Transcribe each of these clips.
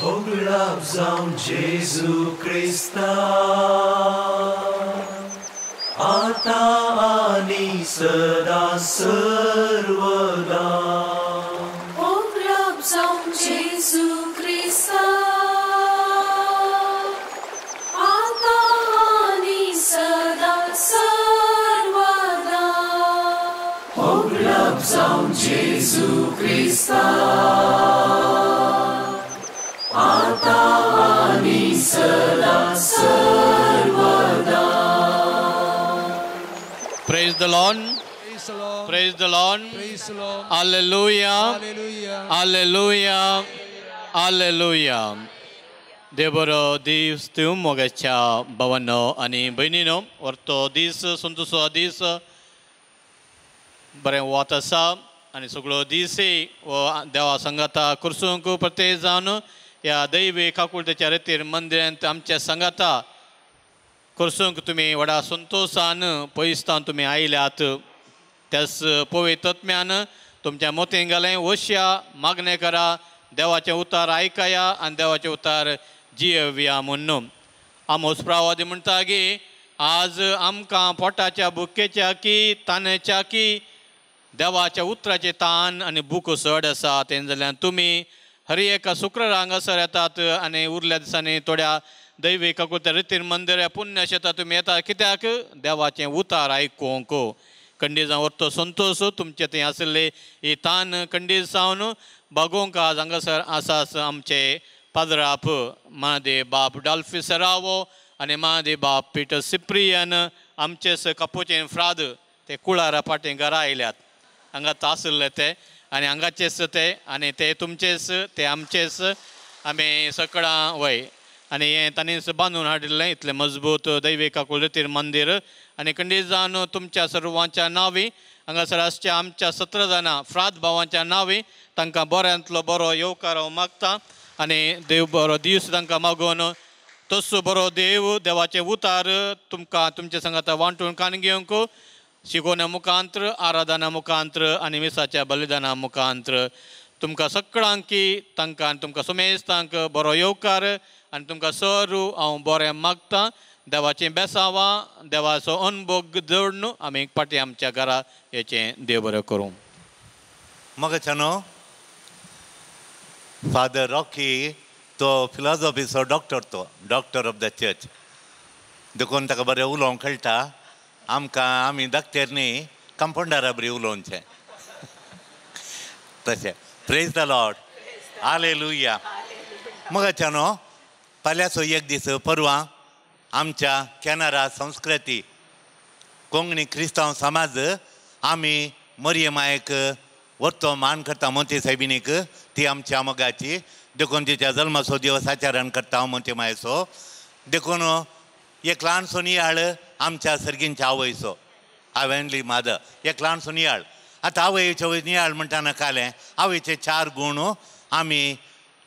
Oglądam Jezu Krista Ata ani sada sarvada లాన్ praise the Lord అల్లెలుయా అల్లెలుయా అల్లెలుయా Devoro divs tium mogacha bavano ani benino orto dis suntuso dis bare watasa ani suglo disi o deva sangata kursunku pratezanu ya daive kakulte charitir mandiren amche sangata करसूंक तुम्ही वडा संतोषान पयस्तान तुम्ही आयल्यात त्यास पोवे तत्म्यान तुमच्या मोतीन घालें वशया मागणें करा देवाचे उतार आयकया आनी देवाचे उतार जियविया म्हणून आमोस प्रावादी म्हणटा की आज आमकां पोटाच्या बुकेच्या की तांदच्या की देवाच्या उतराचे तान आनी बूक चड आसा तें जाल्यार तुमी हर एका शुक्रार हांगासर येतात आनी उरल्या दिसांनी थोड्या दैविकाकृत रितीन मंदिर पुण्य शेतां तुम्ही येता कित्याक देवाचे उतार आयकूंक जाऊन तो संतोष तुमचे थंय असले ही तान कंडी सावन बगोवंक आज हांगासर आसास आमचे पाद्राप महादेव बाप डॉल्फी सरावो आनी महादेव बाप पिटर सिप्रियन स कपोचे फ्राद ते कुळारा पाटी घरा आयल्यात हांगा आशिल्ले ते आनी हांगाचेच ते आनी ते तुमचेच ते आमचेच आमी सकळां वय आणि हें बांधून बांदून हाडिल्लें मजबूत दैविका कुलतीर मंदिर आणि खंडित जावन तुमच्या सर्वांच्या नांवी हंगासर आसचे आमच्या सतरा जाणां फ्रात भावांच्या नांवी तांकां बऱ्यांतलो बरो येवकार हांव मागता आणि देव बरो दीस तांकां मागून तसो बरो देव देवाचे उतार तुमकां तुमचे संगात वांटून घेवंक शिकोवण्या मुखांत्र आराधना मुखांत्र आनी मिसाच्या बलिदाना मुखांत्र तुमकां सगळ्यांकी तांकां तुमकां सुमेस्तांक बरो येवकार आणि तुमकां सरू हांव बरें मागतां देवाचें बेसावां देवाचो अनुभव जोड न्हू आमी पाटी आमच्या घरा हेचें देव बरें करूं म्हाका चनो फादर रॉकी तो फिलॉजॉफीचो डॉक्टर तो डॉक्टर ऑफ द चर्च देखून ताका बरें उलोवंक कळटा आमकां आमी दाखतेर न्ही कंपाउंडरा बरी उलोवचे तशें प्रेज द लॉर्ड आले लुया म्हाका चनो फाल्यां एक दीस परवा आमच्या कॅनरा संस्कृती कोंकणी क्रिस्तांव समाज आमी मरियमायक व्हरतो मान करता मोती सायबिनीक ती आमच्या मोगाची देखून तिच्या जल्माचो दिवस आचारण करता हांव मोती मायेचो देखून एक ल्हानसो नियाळ आमच्या सर्गींच्या आवयचो हांवेंली मादर एक ल्हानसो नियाळ आतां आवयचे नियाळ म्हणटा नाकाले आवयचे चार गूण आमी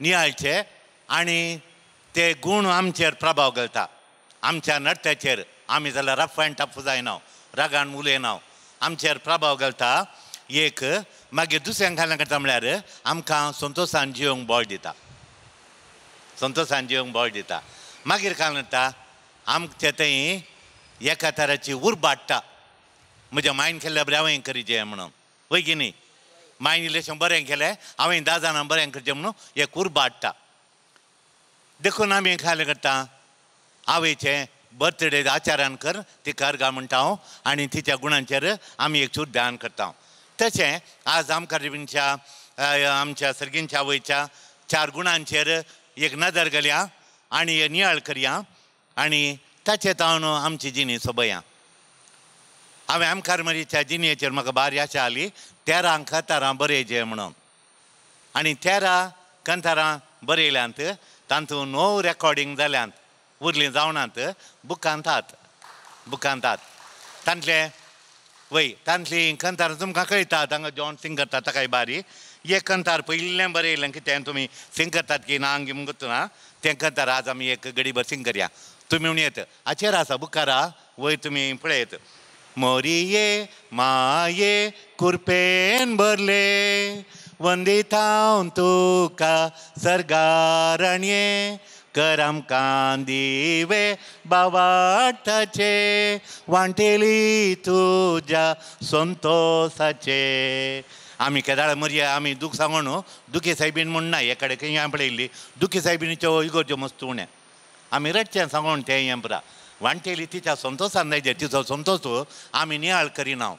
नियाळचे आणि ते गूण आमचेर प्रभाव घालता आमच्या नडट्याचेर आमी जाल्यार रफ अँड टफ जायना रगान उलयना आमचेर प्रभाव घालता एक मागीर दुसऱ्यांक घालना करता म्हळ्यार आमकां संतोशान जिवंक बळ दिता संतोशान जिवंक बळ दिता मागीर घालना करता आमचे थंय एका तराची उर्बा हाडटा म्हज्या मायन केल्ल्या बरें हांवें करचें म्हणून वय की न्ही मायन इल्लेशें बरें केलें हांवें धा जाणां बरें करचें म्हणून एक उर्बा हाडटा देखून आमी खालें करता आवयचें बर्थडे आचारान कर ती गा म्हणटा हांव हो, आनी तिच्या गुणांचेर आमी एक सूट ध्यान करता हो. तशें आज आमकारच्या आमच्या सर्गींच्या आवयच्या चार गुणांचेर एक नदर घालया आनी नियाळ करया आनी ताचे तावन आमची जिणी सोबया हांवें आमकारमरीच्या जिणेचेर म्हाका बारी आशा आली तेरा कंतारां बरयचें म्हणून आनी तेरा कंतारां बरयल्यांत तांतू णव रेकॉर्डिंग जाल्यांत उरलीं जावनात बुकांतात बुकांतात तांतले वय तांतली कंतार तुमकां कळटा तांकां जॉन सिंग करता ताकाय बारी हे कंतार पयलें बरयलें तें तुमी सिंग करतात की ना ते तें कंतार आज आमी एक गडीभर सिंग करया तुमी म्हण येत हाचेर आसा बुकारा वय तुमी पळयत मोरिये माये कुरपेन भरले वंदितां तुका सर्गारण्ये करम कांदिवे बावाटाचे वांटेली तुझ्या संतोषाचे आम्ही केदाळ मर्या आम्ही दुख सांगण हो, दुखे साहेबीन म्हण ना एकडे खंय दुखे साहेबीनीच्यो हो, इगोरच्यो मस्त उण्या आम्ही रडचें सांगू तें हें वांटेली तिच्या संतोषान जायचे तिचो संतोष हो, आम्ही नियाळ करी नाव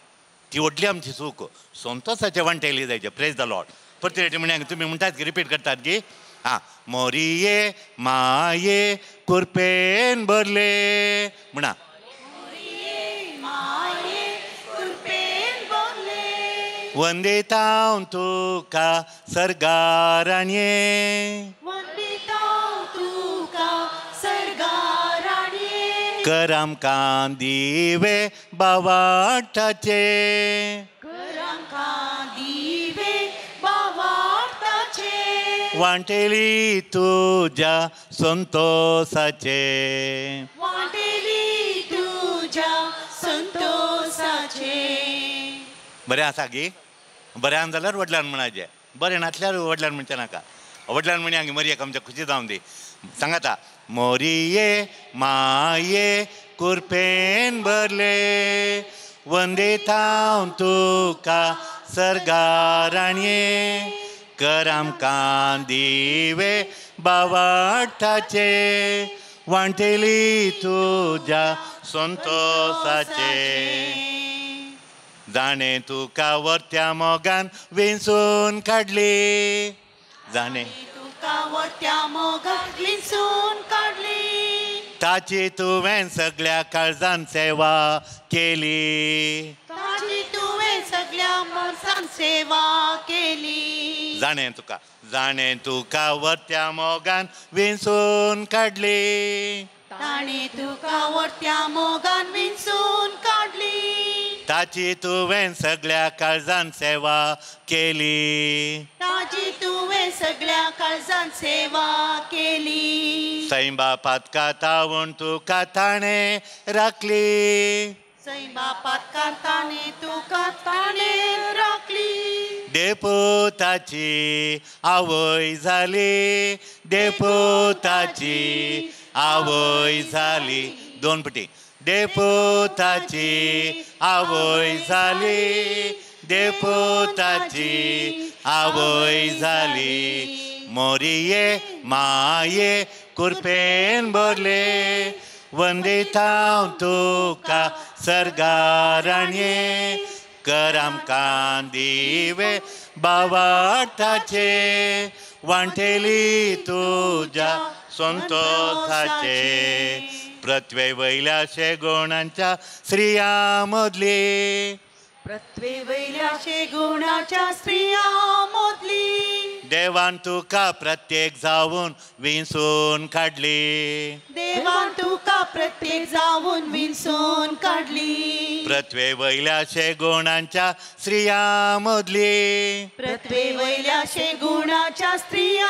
ती व्हडली आमची चूक सोमतोच जेवण टेली जायचे प्रेज द लॉट परत म्हणे तुम्ही म्हणतात की रिपीट करतात की आं मोरिये माये कुरपेन भरले म्हणा वंदेतां तुका सरगाराण्ये करम कांदीवे बावाटाचे करम कांदीवे बावाटाचे वांटेली तुझ्या संतोषाचे वांटेली तुझ्या संतोषाचे बरें आसा गी बरें आसा जाल्यार वडल्यान म्हणाचें बरें नासल्यार वडल्यान म्हणचें नाका वडल्यान म्हणी हांगा मरी आमच्या खुशी जावन दी सांगा आता मोरिये माये कुरपेन भरले वंदे थांब तुका सरगाराणये कराम कांदिवे बावाठाचे वांटेली तुझ्या संतोषाचे जाणे तुका वरत्या मोगान विंसून काढले जाणे व त्या सून लिसून काढली ताची तुवें सगळ्या काळजान सेवा केली ताची तुवें सगळ्या मनसान सेवा केली जाणे तुका जाणे तुका वरत्या मोगान विंसून काढली ताणे तुका वरत्या मोगान विंचून काढली ताची तुवें सगळ्या काळजान सेवा केली ताची तुवें सगळ्या काळजान सेवा केली सैम पातका तावून तुका ताणे राखली जै बापात तू देपोताची आवय झाली देपोताची आवय झाली दोन पटी देपोताची आवय झाली देपोताची आवय झाली मोरिये माये भरले वंदिता तुका सरगारणे करम कांदिवे बाबाचे वांटेली तुझ्या संतोषाचे पृथ्वे वैलाशे गुणांच्या स्त्रिया मदली प्रत्वे शे गुणाच्या स्त्रिया मोदली देवान तुका प्रत्येक जाऊन विंसून काढली देवान तुका प्रत्येक जाऊन विंसून काढली पृथ्वे शे गुणांच्या स्त्रिया मोदली पृथ्वे शे गुणाच्या स्त्रिया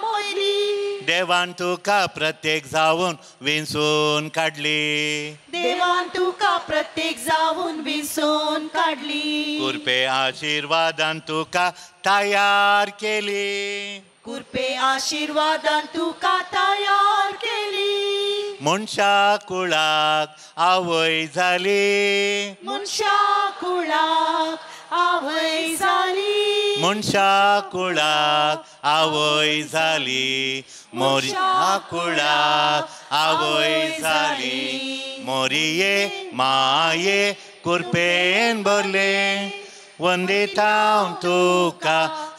मोदली देवान तुका प्रत्येक जाऊन विंसून काढली देवान तुका प्रत्येक जाऊन विंसून काढली कृपे आशीर्वादान तुका तयार केली कृपे आशीर्वादान तुका तयार केली मनशा कुळाक आवय झाली मनशा कुळाक आवय झाली मनशा कुळाक आवय झाली मोरशा कुळाक आवय झाली मोरिये माये कुर्पेन भरले वन्दितां तुका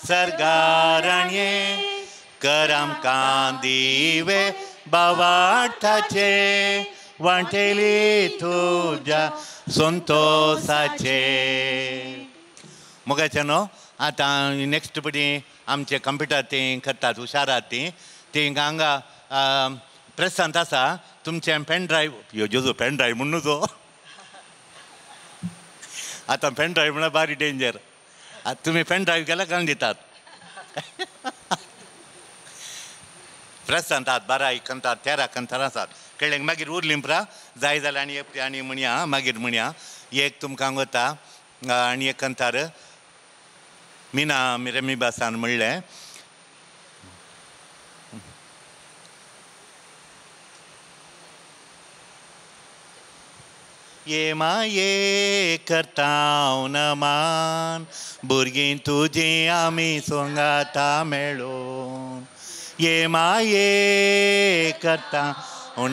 सर्गारण्ये करम कान्दिवे बावार्थाचे वाटेली तुझ्या संतोषाचे मुगाचे न्हू आतां नेक्स्ट पिढी आमचे कंप्युटर ती करतात हुशारात ती ती हांगा प्रेसांत आसा तुमचे पेन ड्रायव्ह ह्यो पेन ड्रायव्ह म्हणून आता पेन ड्राईव्ह म्हणा भारी डेंजर आता तुम्ही पेन ड्राईव्ह केला कारण देतात फ्रेश सांगतात बारा खंतात तेरा कंतार असतात कळ्ळें मागीर उरली प्रा जाय जाल्यार आनी एकटी आनी म्हणया मागीर म्हणया एक तुमकां वता आणि एक कंतार मिना रमी बासान म्हणलें ये करता नमान भुरगीं तुजी आमी सोंगाता मेळोन ये माये करता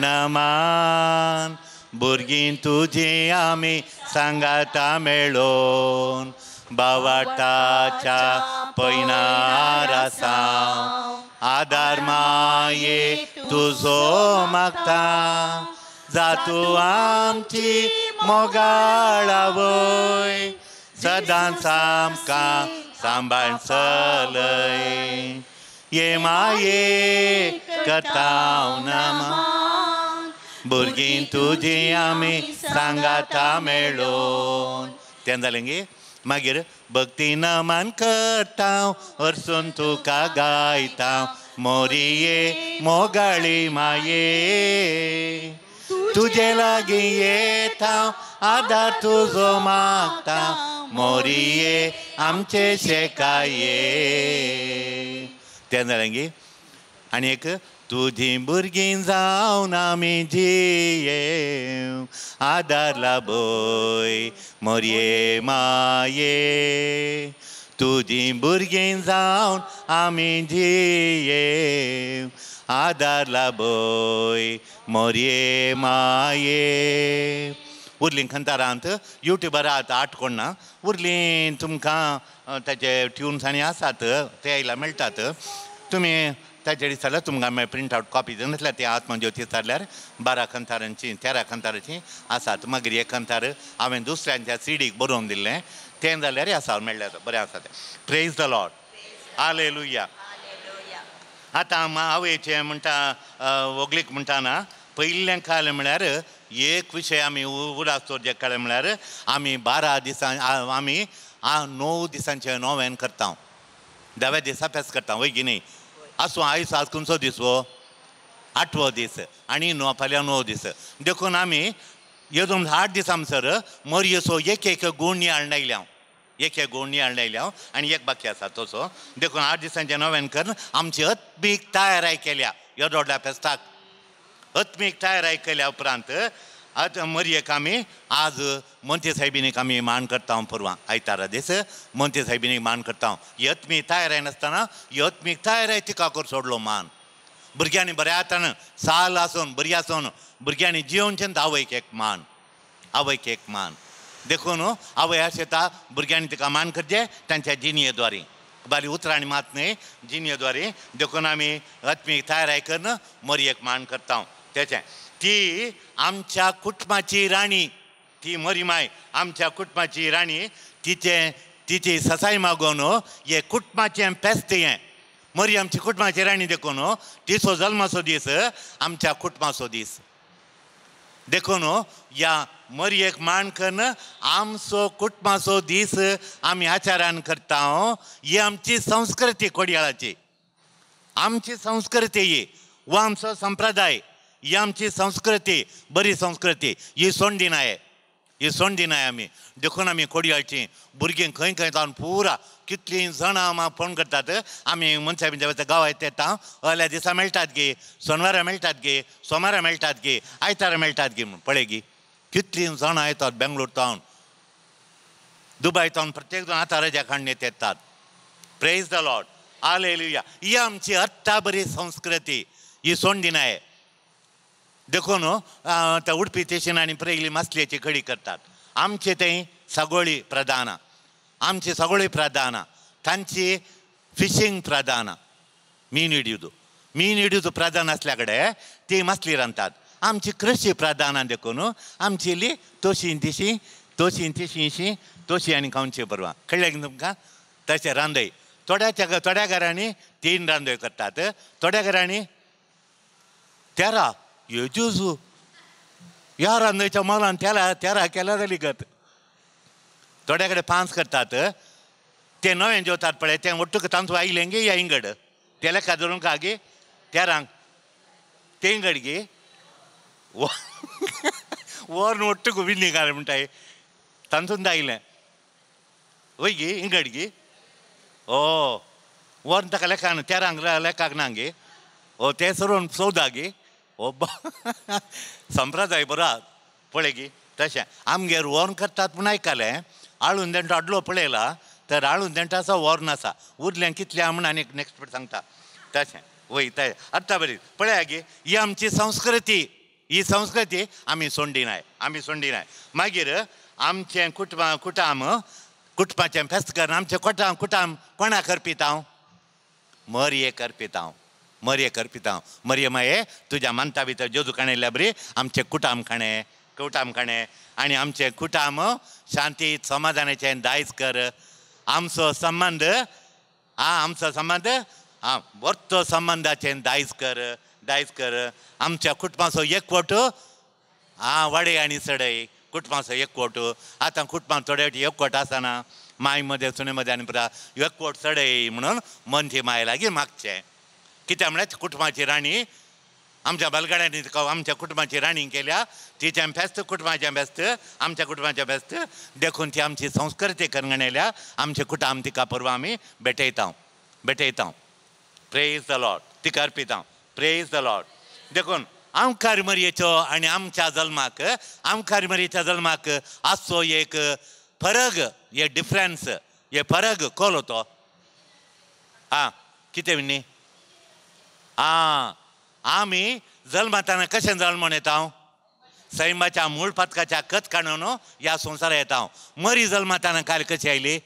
नमान भुरगीं तुजी आमी सांगाता मेळोन बावाटाच्या पैनारासा आदार माये तुजो मागता जातू आमची मोगाळावय सदांच सामका, सांबाळ चलय ये माये कथाव नामा भुरगीं तुजी आमी सांगाता मेळोन तें जालें गे मागीर भक्ती नमान करता हरसून तुका गायता मोरिये मोगाळी माये तुझे लागी येता आदार तुझो मागता मोरिये आमचे शेकाये ते जालांगी आनी एक तुझी भुरगीं जावन आमी जिये आदार लाबोय मोरये माये तुझी भुरगीं जावन आमी ये आदार बोय मोरे माये उरलीं खंतारांत युट्युबार आतां कोण ना उरलीं तुमकां ताचे आनी आसात ते आयला मेळटात तुमी ताचे दिसल्यार तुमकां प्रिंट आवट कॉपी जावन आसल्यार ते आत्मज्योती जाल्यार बारा कंतारांची तेरा खंतारांची आसात मागीर एक कंतार हांवें दुसऱ्यांच्या सिडीक बरोवन दिल्लें तें जाल्यार आसा मेळ्ळें बरें आसा तें प्रेज द लॉड आले लुया आतां मावेचें म्हणटा म्हणटा ना पयल्लें काल म्हळ्यार एक विशय आमी उडास जे काळें म्हळ्यार आमी बारा दिसां आमी णव दिसांचे नोवेन करता धाव्या दिसा पेस करता वय की न्ही आसूं आयस आज खंयचो दीस वो आठवो दीस आनी णव फाल्यां णव दीस देखून आमी येदून आठ दिसां सर मरयेचो एक एक गूण हाडून आयल्या हांव एक हे गोवणी हाडून आयल्या हांव हो. आनी एक बाकी आसा तसो हो. देखून आठ दिसांच्या नव्यान कर आमची अत्मीक तयाराय केल्या या दोडल्या फेस्ताक अत्मीक तयाराय केल्या उपरांत आज मरयेक आमी आज मंत्री सायबीनीक आमी मान करता हांव आयतारा दीस मंत्री साहेबीनीक मान करता हांव यत्मी तयाराय नासतना यत्मीक तयाराय तिका कर सोडलो मान भुरग्यांनी बऱ्या आतां साल आसून बरी आसून भुरग्यांनी छंद आवयक एक मान आवयक एक मान देखून आवय येता भुरग्यांनी तिका मान करचें तांच्या जिनियेद्वारे बारी उतरांनी मात नाही जिनियेद्वारे देखून आम्ही आत्मीक तयार करून मरयेक मान करता तेचें ती आमच्या कुटुंबाची राणी ती मरीमाय आमच्या कुटुंबाची राणी तिचे तिची ससाय मागोवन हे कुटुंबाचे फेस्त हें मरी आमची कुटुंबाची राणी देखून तिचो जल्माचो दीस आमच्या कुटुंबाचो दीस देखून या मरी एक सो आमचो कुटुंबाचो दीस आमी आचारान करता ही हो, आमची संस्कृती कोडयाळाची आमची संस्कृती ही वाम आमचो संप्रदाय ही आमची संस्कृती बरी संस्कृती ही सोंडी नाही सोंड दिनाय आम्ही देखून आम्ही कोडी हाडची खंय खंय जावन पुरा कितलीं जाणां आमा फोन करतात आमी मनशा बी गांवांत येता अल्या दिसा मेळटात गे सोनवारा मेळटात गे सोमारा मेळटात गे आयतारा मेळटात गे म्हूण पळय गी कितलीं जाणां येतात बेंगलोर तावन दुबय तावन प्रत्येक जाण आता रजा काडणेत येतात प्रेज द लॉड आले ही आमची आत्ता बरी संस्कृती ही सोंड दिनाय देखून त्या उडपी स्टेशन आणि प्रेगली मसल्याची कडी करतात आमचे ते सगोळी प्रधान आमची सगोळी प्रधान तांची फिशींग प्रधान मीन हिडियूद मीन हिडियूद प्रधान असल्याकडे ते ती मसली आमची कृषी देखो देखून आमची इली तोशीं तिशी तोशीं तिशींशी तोशी आनी परवा परवां कळ्ळें तुमकां तसे रांदय थोड्याच्या थोड्या घरांनी तीन रांदय करतात थोड्या घरांनी तेरा ಯುಜು ಯಾರೋಲ ಥೋಡ ಪಾನ್ಸ್ ಕೊಡ್ತ ಜೊತಾ ಪಟ್ಟು ಆಯ್ಲೆ ಗಿ ಯ ಇಂಗಡ ಲೆಕ್ಕ ಧಾರ್ಮೇ ತರ ತ ಇಂಗಡ ಗಿ ವೋ ಒಟ್ಟು ಬೀನ್ನ ಮುನ್ಸು ಆಯಲ್ಲ ಓ ಗಿ ಹೋಗಿ ಗಿ ಓಹ ವೋ ತಕ್ಕ ಲೆಕ್ಕ ಲೆ ಲೆ ಲೆ ಲೆಕ್ಕಾಗ ಗೊಸಾ ಗಿ ಒಬ್ಬ ಸಂಪ್ರದಾಯ ಬರಾತ್ ಪೊಳೆಗಿ तशें आमगेर वॉर्न करतात पूण ऐकाले आळून देंटो अडलो पळयला तर आळून देंटो असा वॉर्न आसा उरलें कितलें म्हूण आनी नेक्स्ट फावट सांगता तशें वय तशें बरी पळया गे ही आमची संस्कृती ही संस्कृती आमी सोंडिनाय आमी सोंडिनाय मागीर आमचे कुटुंब कुटाम आम फेस्त करना आमचें कोटाम कुटाम कोणाक अर्पीत हांव मरये अर्पीत हांव मर्यक अर्पिता मर्यमये तुझ्या मानता भितर जोजुखाणे लबरी आमचे कुटाम खाणे कुटाम खाणे आणि आमचे कुटाम शांती समाधानाचे दायज कर आमचो संबंध हा आमचो संबंध हा वर्त संबंधाचे दायज कर दायज कर आमच्या कुटुंबाचं एकवट हा वडे आणि सडय कुटुंबाचं एकवट आता कुटुंबां थोडे वाटी एकवट आसना मायमध्ये सुनेमध्ये आणि पुरा एकवट सडय म्हणून मनजी मायला लागीं मागचें कित्या म्हळ्यार कुटुंबाची राणी आमच्या बलगाड्याने आमच्या कुटुंबाची राणी केल्या तिच्या बेस्त कुटुंबाच्या बेस्त आमच्या कुटुंबाच्या बेस्त देखून ती आमची संस्कृती करून आमच्या आमचे कुटुंब तिका पर्वा आम्ही भेटयता भेटयता प्रेज द लॉट तिका अर्पिता प्रेज द लॉट देखून आमकार मरयेचो आणि आमच्या जल्माक आमकार मरयेच्या जल्माक आजचो एक फरक हे डिफरन्स हे फरक कोल तो आं कितें न्ही आ आम्ही जलमाताना कशा जल्मोन येत हांव सैमाच्या मूळ पथकाच्या कथ काढून या संसारात येत मरी जलमाताना काल कशी आयली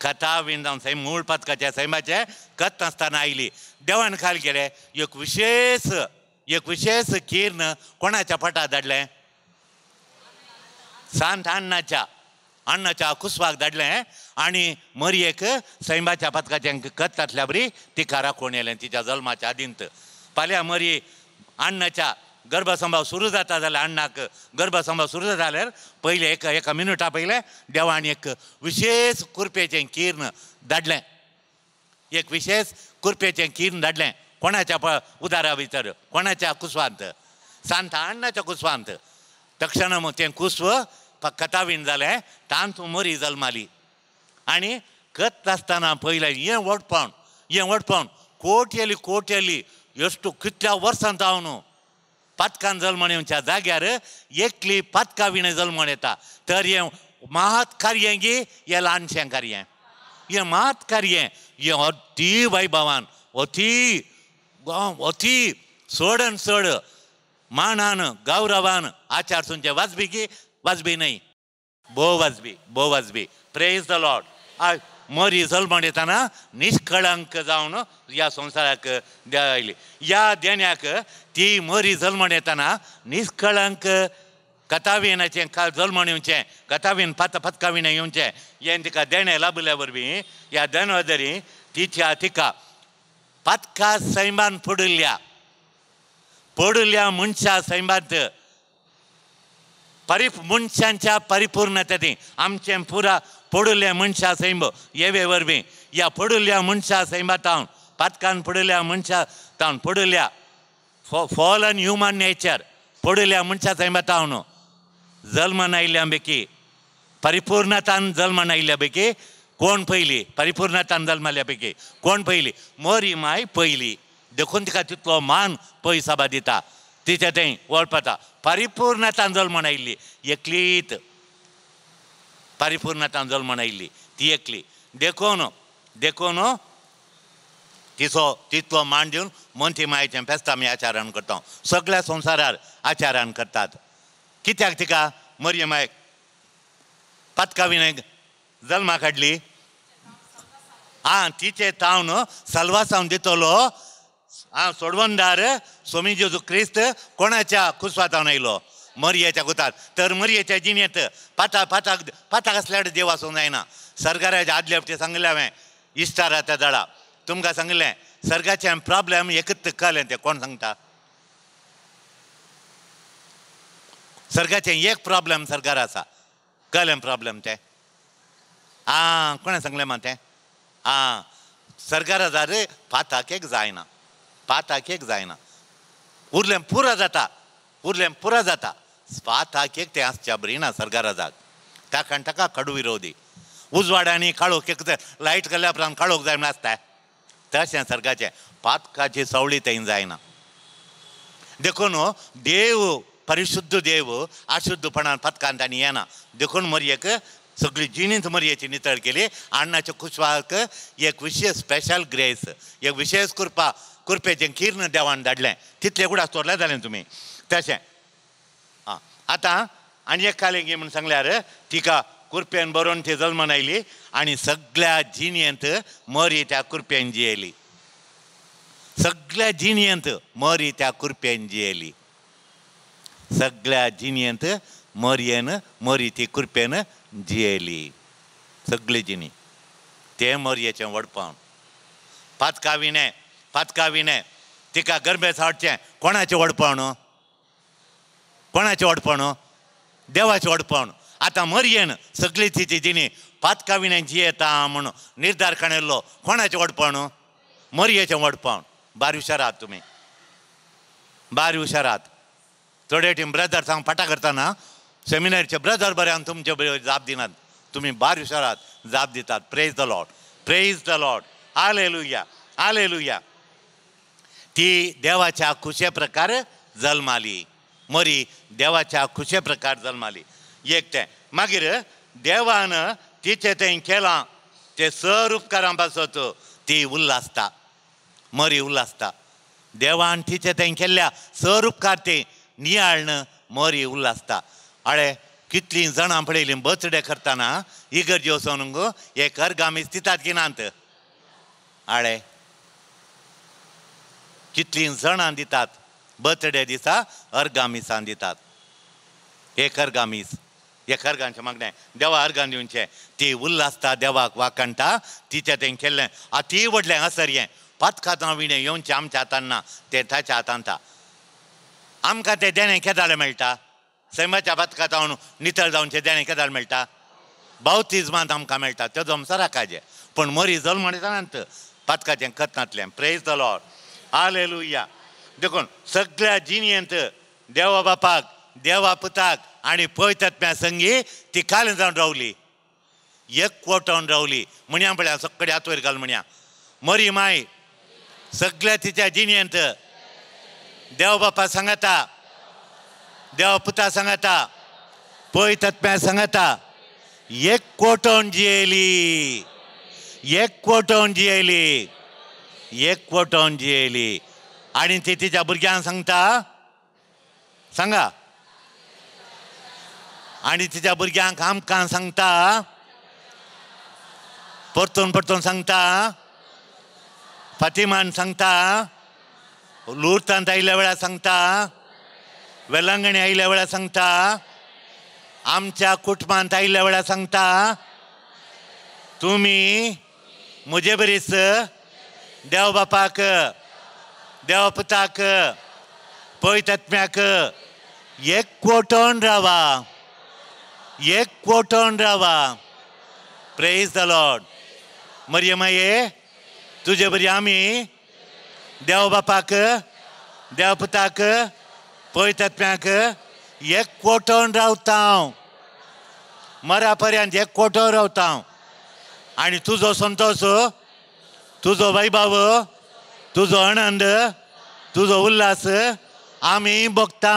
कथा बीन जावन सैम मूळ पथकाच्या सैमाचे कथ नसताना आयली देवान काल गेले एक विशेष एक विशेष किर्ण कोणाच्या पटात धाडलें सांत अन्नाच्या कुस्वाक धाडले आणि एक सैमाच्या पथकाच्या खत घातल्या बरी ती राखून येले तिच्या जल्माच्या आदींत फाल्यां मरी अन्नाच्या गर्भसंभाव सुरू जाता जाल्यार अण्णाक गर्भसंभाव सुरू जाता जाल्यार पयले एक एका मिनटा पयले देवान एक विशेष कुरपेचें किर्ण धाडलें एक विशेष कुरपेचें किर्ण धाडलें कोणाच्या उदारा भितर कोणाच्या कुसवांत सांता अण्णाच्या कुसवांत तक्षण तें कुस्व कथा बीण झाले तांत मोरी जन्माली आणि असताना पहिला ये ओटपव ये ओटपव कोट्याली कितल्या ए किल्या पातकान जल्मण येवच्या जाग्यार एकली पातकां बीणं जल्मण येता तर हे कार्य गे हे लहानशे कार्य हे मातखार्य येवैभवन गो अथि सोडन सोड मानान गौरवां आचारसंचे वाजपी की वाजबी नहीं बोवाजबी प्रे प्रेज द लॉर्ड आज रिझल्ट जल्मण येताना निष्कळंक जाऊन या संवसाराक देव या देण्याक ती मोरी जल्मण येताना निष्कळंक कथावीनाचे का जल्मण येवचें कथावीन पात पत्काविणें येवचें येन तिका देणे लाबल्या या ह्या देणवदरी तिच्या तिका पातका सैमान पडुल्ल्या पडुल्या मनशा सैमात परिपू मनशांच्या परिपूर्णता दी आमचे पुरा पडुल्या मनशा येवे या पडुल्या मनशा सैम ताण पातकान पडुल्या मनशा पडुल्या फॉल अन ह्युमन नेचर पडुल्या मनशा सैमातान बेकी परिपूर्णतान जल्म आयल्या आयल्यापैकी कोण पहिली परिपूर्णतान जल्मल्या पैकी कोण पहिली मोरी माय पहिली देखून तिका मान मान पैसभा दिता ती ते वळपता परिपूर्ण तांदळ म्हणली एकलीत ಪರಿಪೂರ್ಣ ती ಮಣೈಲಿ देखोन ದೇಕೋನು ದೇಕೋನು ತಿಸೋ ತಿತ್ವ मांडून मोनथी मायेचें फेस्त आमी आचारान करता सगळ्या संवसारार आचारान करतात कित्याक तिका मरियमायक पातकाविनायक जल्मा काडली आं तिचे तावन सल्वासावन दितलो हा सोडवंदार स्वामी जेजू क्रिस्त कोणाच्या खुस्वातान आयलो मरयेच्या कुतात तर मरयेच्या जिणेत पाता पाताक पाताक स्लॅड देव आसूं जायना सरकाराच्या आदल्या फावटी सांगलें हांवें इश्टार त्या दळा तुमकां सांगलें हांवें प्रॉब्लेम एकच कळले तें कोण सांगता सरकाचे एक प्रॉब्लेम सरकार आसा कळलें प्रॉब्लेम ते आं कोणें सांगलें मा तें आं सरकार आसा एक जायना पाता जायना जायना उरलेम पुरा जाता उरलें पुरा जाता फात ते तें आसच्या ना सरकार राजाक ताका ताका कडू विरोधी उजवाडांनी काळोख एक लायट केल्या उपरांत काळोख जाय म्हण आसता तशें सरकाचें पातकाची सवळी थंय जायना देखून हो, देव परिशुद्ध देव अशुद्धपणान पातकान तांणी येना देखून मरयेक सगळी जिणींत मरयेची नितळ केली अण्णाच्या कुशवाक एक विशेष स्पेशल ग्रेस एक विशेष कृपा कुरपेचें किर्ण देवान धाडलें तितलें कुडा आस्तोरलें जालें तुमी तशें आं आतां आनी एक गे म्हण सांगल्यार तिका कुर्पेन बरोवन ती जल्मान आयली आनी सगळ्या जिणेंत मरी त्या कुरपेन जियेली सगळ्या जिणेंत मरी त्या कुरपेन जियेली सगळ्या जिणेंत मरयेन मरी ती कुर्पेन जियेली सगळी जिणी ते मरयेचें वडपण पांच काविणें पातकाविने तिका गरबे हाडचें कोणाचें वडपण कोणाचें ओडपण देवाचें वडपण आतां मरयेन सगळी ती तिजीनी जी येता म्हूण निर्धार काणयल्लो कोणाचें ओडपण मरयेचें वडपण बारी हुशारात तुमी बारी हुशारात थोडे टीम ब्रदर सांग फाटा करताना सेमिनारचे ब्रदर आनी तुमचे जाप दिनात तुम्ही बार आहात जाप देतात praise the Lord praise the Lord आले लुया आले लुया ती देवाच्या खुशे प्रकार जल्माली मरी देवाच्या खुशे प्रकार जल्माली एकटे मागीर देवान तिचे ते केलां ते सर उपकारा पासत ती उल्लासता मरी उल्लासता देवान तिचे ते केल्ल्या सर उपकार नियाळ न मरी उल्लासता आळे कितली जाणां पळयलीं बर्थडे करताना इगर्जी वचोन एक हरगामी स्थितात की नात आळे कितली जणां दितात बर्थडे दिसा अर्गामिसान दितात एक अर्गामीस एक अर्गांचें मागणें देवा अर्गान दिवचें ती उल्लासता देवाक वाकणटा तिचें तें केल्लें वडले व्हडलें आसर हें पातकातां विणें येवचें आमच्या हातान ना ते ताच्या हातान ता आमकां तें देणें केदालें मेळटा सैमाच्या पातकातां नितळ जावनचें देणें केदार मेळटा बावतिजमांत आमकां मेळटा तें जमसराकाचें पण मरी जल्म म्हणटा पातकाचें खतनांतलें प्रेज द लॉर्ड आलेलुया देखून सगळ्या जिनियंत देवा बापाक देवा पुताक आणि पळतत्म्या संगी ती काल जाऊन रावली एकवटावन रावली म्हण्या पळया सगळे हातवयर घाल म्हण्या मरी माय सगळ्या तिच्या जिनियंत देवा बापा सांगता देवा पुता सांगता पय तत्म्या सांगाता एक कोटवण जियेली एक कोटवण जियेली एकवटोन जेली आणि ती तिच्या भुरग्यांक सांगता सांगा आणि तिच्या भुरग्यांक आमकां सांगता परतून परतून सांगता फातिमान सांगता लुर्तांत आयल्या वेळार सांगता वेलांगणी आयल्या वेळार सांगता आमच्या कुटुंबांत आयल्या वेळार सांगता तुम्ही म्हजे बरीच देवबापाक देवपुताक एक एकवटोन रावा एकवटोन रावा प्रेज द लॉर्ड मरियमाये तुजे बरी आमी देव बापाक देव पुताक पयतत्म्याक एकवटोन रावता हांव मरा पर्यंत एक रावता हांव आनी तुजो संतोष तुझो वैभव तुझो आनंद तुझो उल्हास आम्ही भोगता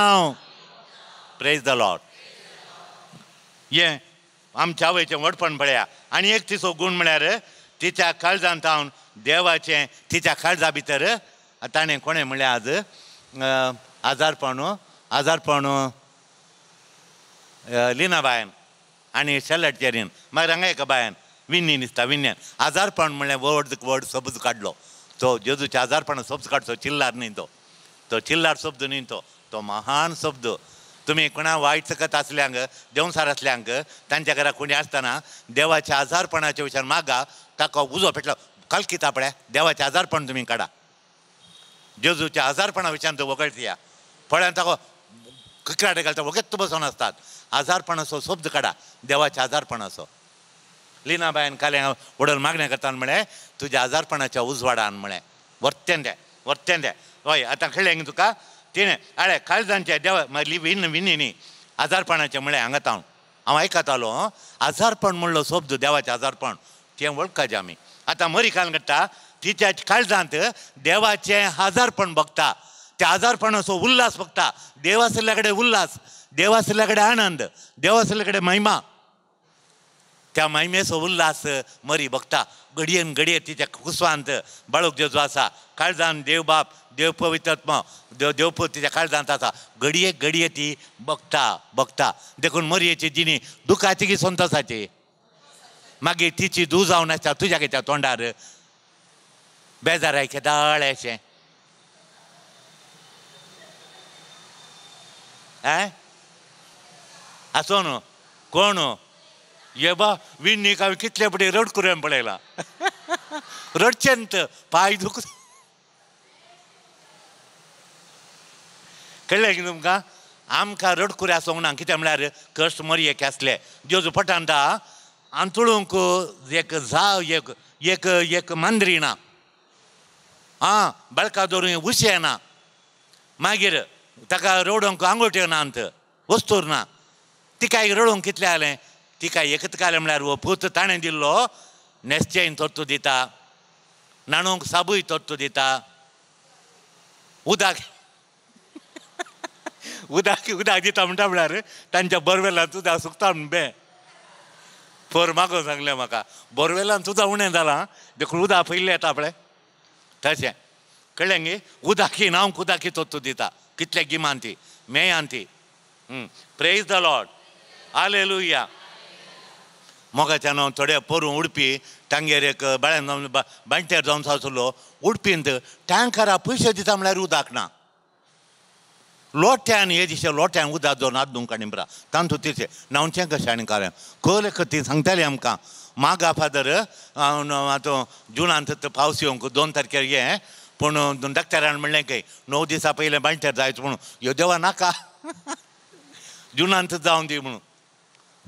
प्रेज द लॉर्ड हे आमच्या वयचें वडपण पळया आणि एक तिसो गुण म्हळ्यार तिच्या काळजांत थावन देवाचें तिच्या काळजा भितर ताणें कोणें म्हळ्यार आज आजारपण आजारपण लिना बायन आनी शेलट चेरीन मागीर हांगा एका बायन विन्नी दिसता विन्यान आजारपण म्हणल्यार व्हड व्हड सबज काडलो तो जेजूच्या आजारपण शब्द काडचो चिल्लार न्ही तो तो चिल्लार शब्द न्ही तो तो महान शब्द तुम्ही कोणा वाईट सकत असल्यांक देवसार असल्यांक तांच्या घरा कोणी आसतना देवाच्या आजारपणाच्या विचार मागा ताका उजो पेटलो कलकी तापड्या देवाचे आजारपण तुम्ही काडा जेजूच्या आजारपणा विचार तो वगळतिया फळ्यान ताका किकराटे घालता वगत बसोन आसतात असो शब्द काडा देवाच्या असो लिनाबाईन काले ओडल मागण्या करता म्हळे तुज्या आजारपणाच्या उजवाडान म्हळे व्हरतें दे व्हरतें दे हय आतां खेळ्ळें तुका तिणें आळे काळजांचे देव मागली विन न्ही आजारपणाचे म्हळे हांगा हांव हांव आयकतालो आजारपण म्हणलो शब्द देवाचें आजारपण तें वळखचे आमी आतां मरी काल घडटा तिच्या काळजांत देवाचें आजारपण भोगता त्या आजारपणाचो उल्हास भोगता देवासल्या कडेन उल्हास देवासल्या कडेन आनंद देवासल्या कडेन महिमा त्या मायमेस उल्हास मरी बघता घडियन घडये तिच्या कुस्वांत बाळूक देव आसा काळजान देवबाप देव पवित्रत्म देव देवप तिच्या काळजांत आसा घडये घडये ती बघता बघता देखून मरयेची जिणी दुखा की संतोसाचे मागीर तिची दू जावन आसता तुज्या घेता तोंडार आयके दाळ्याचे आसो न्हू कोण हो? येबा विन न्ही काय कितले पडे रड करून पडयला रडचे न पाय दुख कळ्ळें की तुमकां आमकां रडकुऱ्या आसूंक ना कित्याक म्हळ्यार कस्टमर एक आसले जेजू पटांता आंतुळूंक एक जाव एक एक एक मांद्री ना आं बळका दवरूंक उशे ना मागीर ताका रडोंक आंगोट्यो ना अंत वस्तूर ना तिका रडोंक कितलें जालें तिका एकतकाले म्हळ्यार वपूत ताणें दिल्लो नेस्चेन तोत्तू दिता न्हाणूंक साबूय तोत्तू दिता उदक उदक उदक दिता म्हणटा म्हळ्यार तांच्या बोरवेलांत उदक सुकता म्हण बे मागो सांगलें म्हाका बोरवेलांत उदक उणें जालां देखून उदक पयलें येता पळय तशें कळ्ळें गे उदकी नांव उदकी तत्व दिता कितले गिमान ती मेयान ती प्रेज द लॉड आले लुया मोगाच्यान थोडे पोरू उडपी तांगेर एक बाळ्यान जावन बांटेर जावन उडपीन उडपींत टँकरा पयशे दिता म्हळ्यार उदक ना लोट्यान हे दिशे लोट्यान उदक दोन आदूं काडिंबरा तांतू तिचे नावचें कशें आनी कारण कल ती सांगताली आमकां मागा फादर आतां जुनांत पावस येवंक दोन तारखेर ये पूण डॉक्टरान म्हणलें की णव दिसा पयलें बांटेर जायत म्हणून ह्यो देवा नाका जुनांत जावन दी म्हणून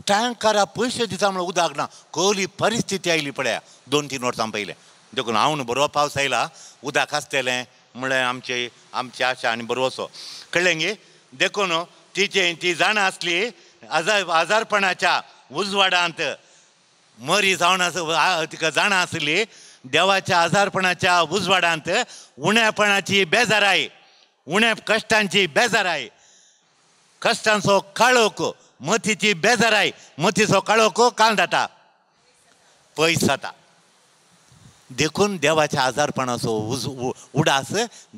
दिता म्हणून उदक ना కోహ్లీ परिस्थिती आयली पळया दोन तीन वर्सां पयलें देखून हांव बरोवप पावस आयला उदक आसतलें म्हळ्यार आमचे आमचे आशा आनी बरो असो कळ्ळें गे देखून तिचे ती जाणां आसली आजार आजारपणाच्या उजवाडांत मरी जावन आस तिका जाणां आसली देवाच्या आजारपणाच्या उजवाडांत उण्यापणाची बेजाराय उण्या कश्टांची बेजाराय कश्टांचो काळोख मथीची बेजाराई ಮತಿ ಸೊಕಾಳೋಕು काळो को पैस जाता देखून देवाच्या आजारपणाचो उज उडास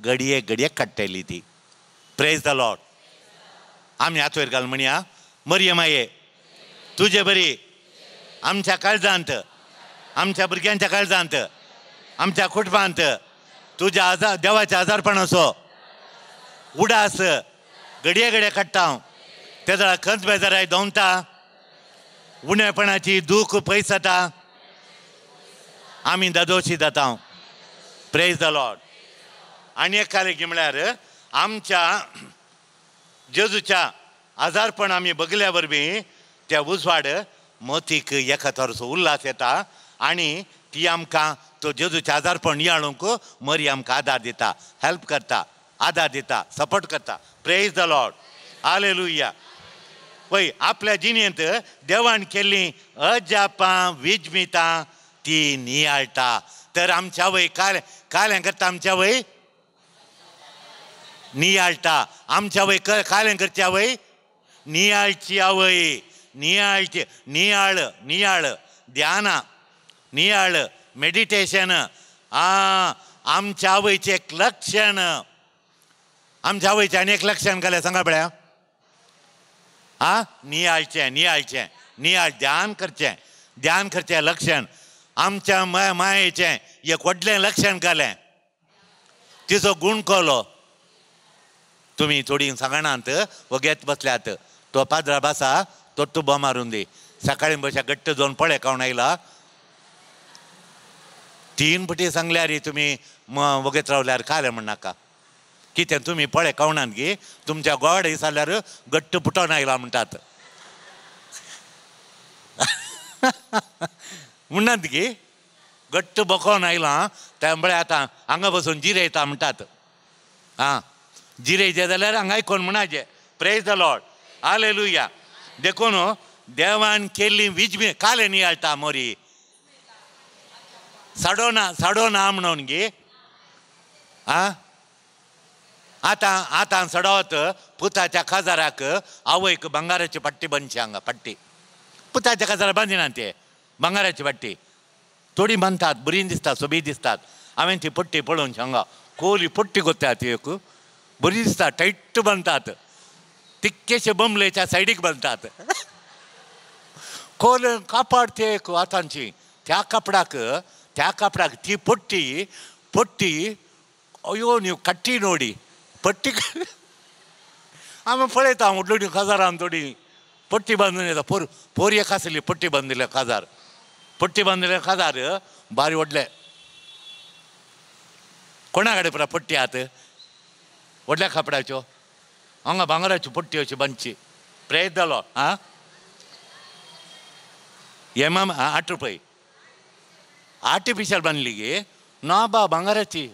घडये घडये काडटाली ती प्रेज द लॉड आमी हातवयर घाल म्हणया मरिये माये तुजे बरी आमच्या काळजांत आमच्या भुरग्यांच्या काळजांत आमच्या कुटुंबांत तुज्या आजार देवाच्या आजारपणाचो उडास घडये घडये काडटा हांव त्याचा खर्च बेजाराय आहे उणेपणाची दूख दुःख जाता आम्ही दादोशी जाता प्रेज द लॉड आणि एक कार्य म्हळ्यार आमच्या जेजूच्या आजारपण आम्ही बघल्यावर बी त्या उजवाड मतीक एका तरसो उल्हास येता आणि ती आमकां तो जेजूचे आजारपण याळूंक मरी आमकां आदार दिता हेल्प करता आदार दिता सपोर्ट करता प्रेज द लॉड आले लुया पळय आपल्या जिणेंत देवान केल्ली अजापा विजमिता ती नियाळटा तर आमच्या वय काल काल्या करता आमच्या वय नियाळटा आमच्या वय काल्या करच्या वय नियाळची आवय नियाळची नियाळ नियाळ ध्याना नियाळ मेडिटेशन आ आमच्या आवयचें एक लक्षण आमच्या आवयचें आणि एक लक्षण केलं सांगा पळ्या आ नियाळचे नियाळचे नियाळ ध्यान करचें ध्यान करचे लक्षण आमच्या माय मायेचे एक वडले लक्षण केले तिचो गुण कोलो तुम्ही थोडी सांगणात व घेत बसल्यात तो पाद्रा बसा तो तुबा मारून दे सकाळी बशा घट्ट जाऊन पळे कावण आयला तीन पटी सांगल्या रे तुम्ही वगैरे रावल्यार खाले म्हण नाका कितें तुमी पळय कवणान गी तुमच्या गोड हे जाल्यार घट्ट पुटोन आयला म्हणटात म्हणत गी घट्ट बकोन आयला त्यामुळे म्हळ्यार आतां हांगा बसून जिरयता म्हणटात आं जिरयचें जाल्यार हांगा कोण म्हणाचें प्रेज द लॉड आले लुया देखून देवान केल्ली विजमी काले नियाळटा मोरी साडो साडो साडोना म्हणून गे आं ಆತ पुताच्या काजाराक आवयक बंगाराची पट्टी बनची हंगा पट्टी पुताच्या ಪುತಾಚ ಖಜಾರ ते बंगाराची पट्टी थोडी म्हणतात बरी दिसतात सोबी दिसतात हांवें ती पट्टी पळोवन हांगा कोली पट्टी कोत्ता ती एक बरी दिसता टायट्ट बांधतात तिक्केशे त्या सायडीक बनतात कोल कापड ते एक आतांची त्या कापडाक त्या कापडाक ती पट्टी पट्टी अयो न्यू कट्टी नोडी पट्टी आम्ही पळयता उडलोडी काजारान थोडी पट्टी बांदून येता पोर पोरये खासली पट्टी बांदिल्ल्या काजार पट्टी बांदिल्ल्या काजार बारी व्हडले कोणा कडेन पुरा पट्टी आहात व्हडल्या कापडाच्यो हांगा भांगराच्यो पट्टी अशी बांदची प्रेस जालो आं हेमा आठ रुपय आर्टिफिशल बांदली गे ना बा भांगाराची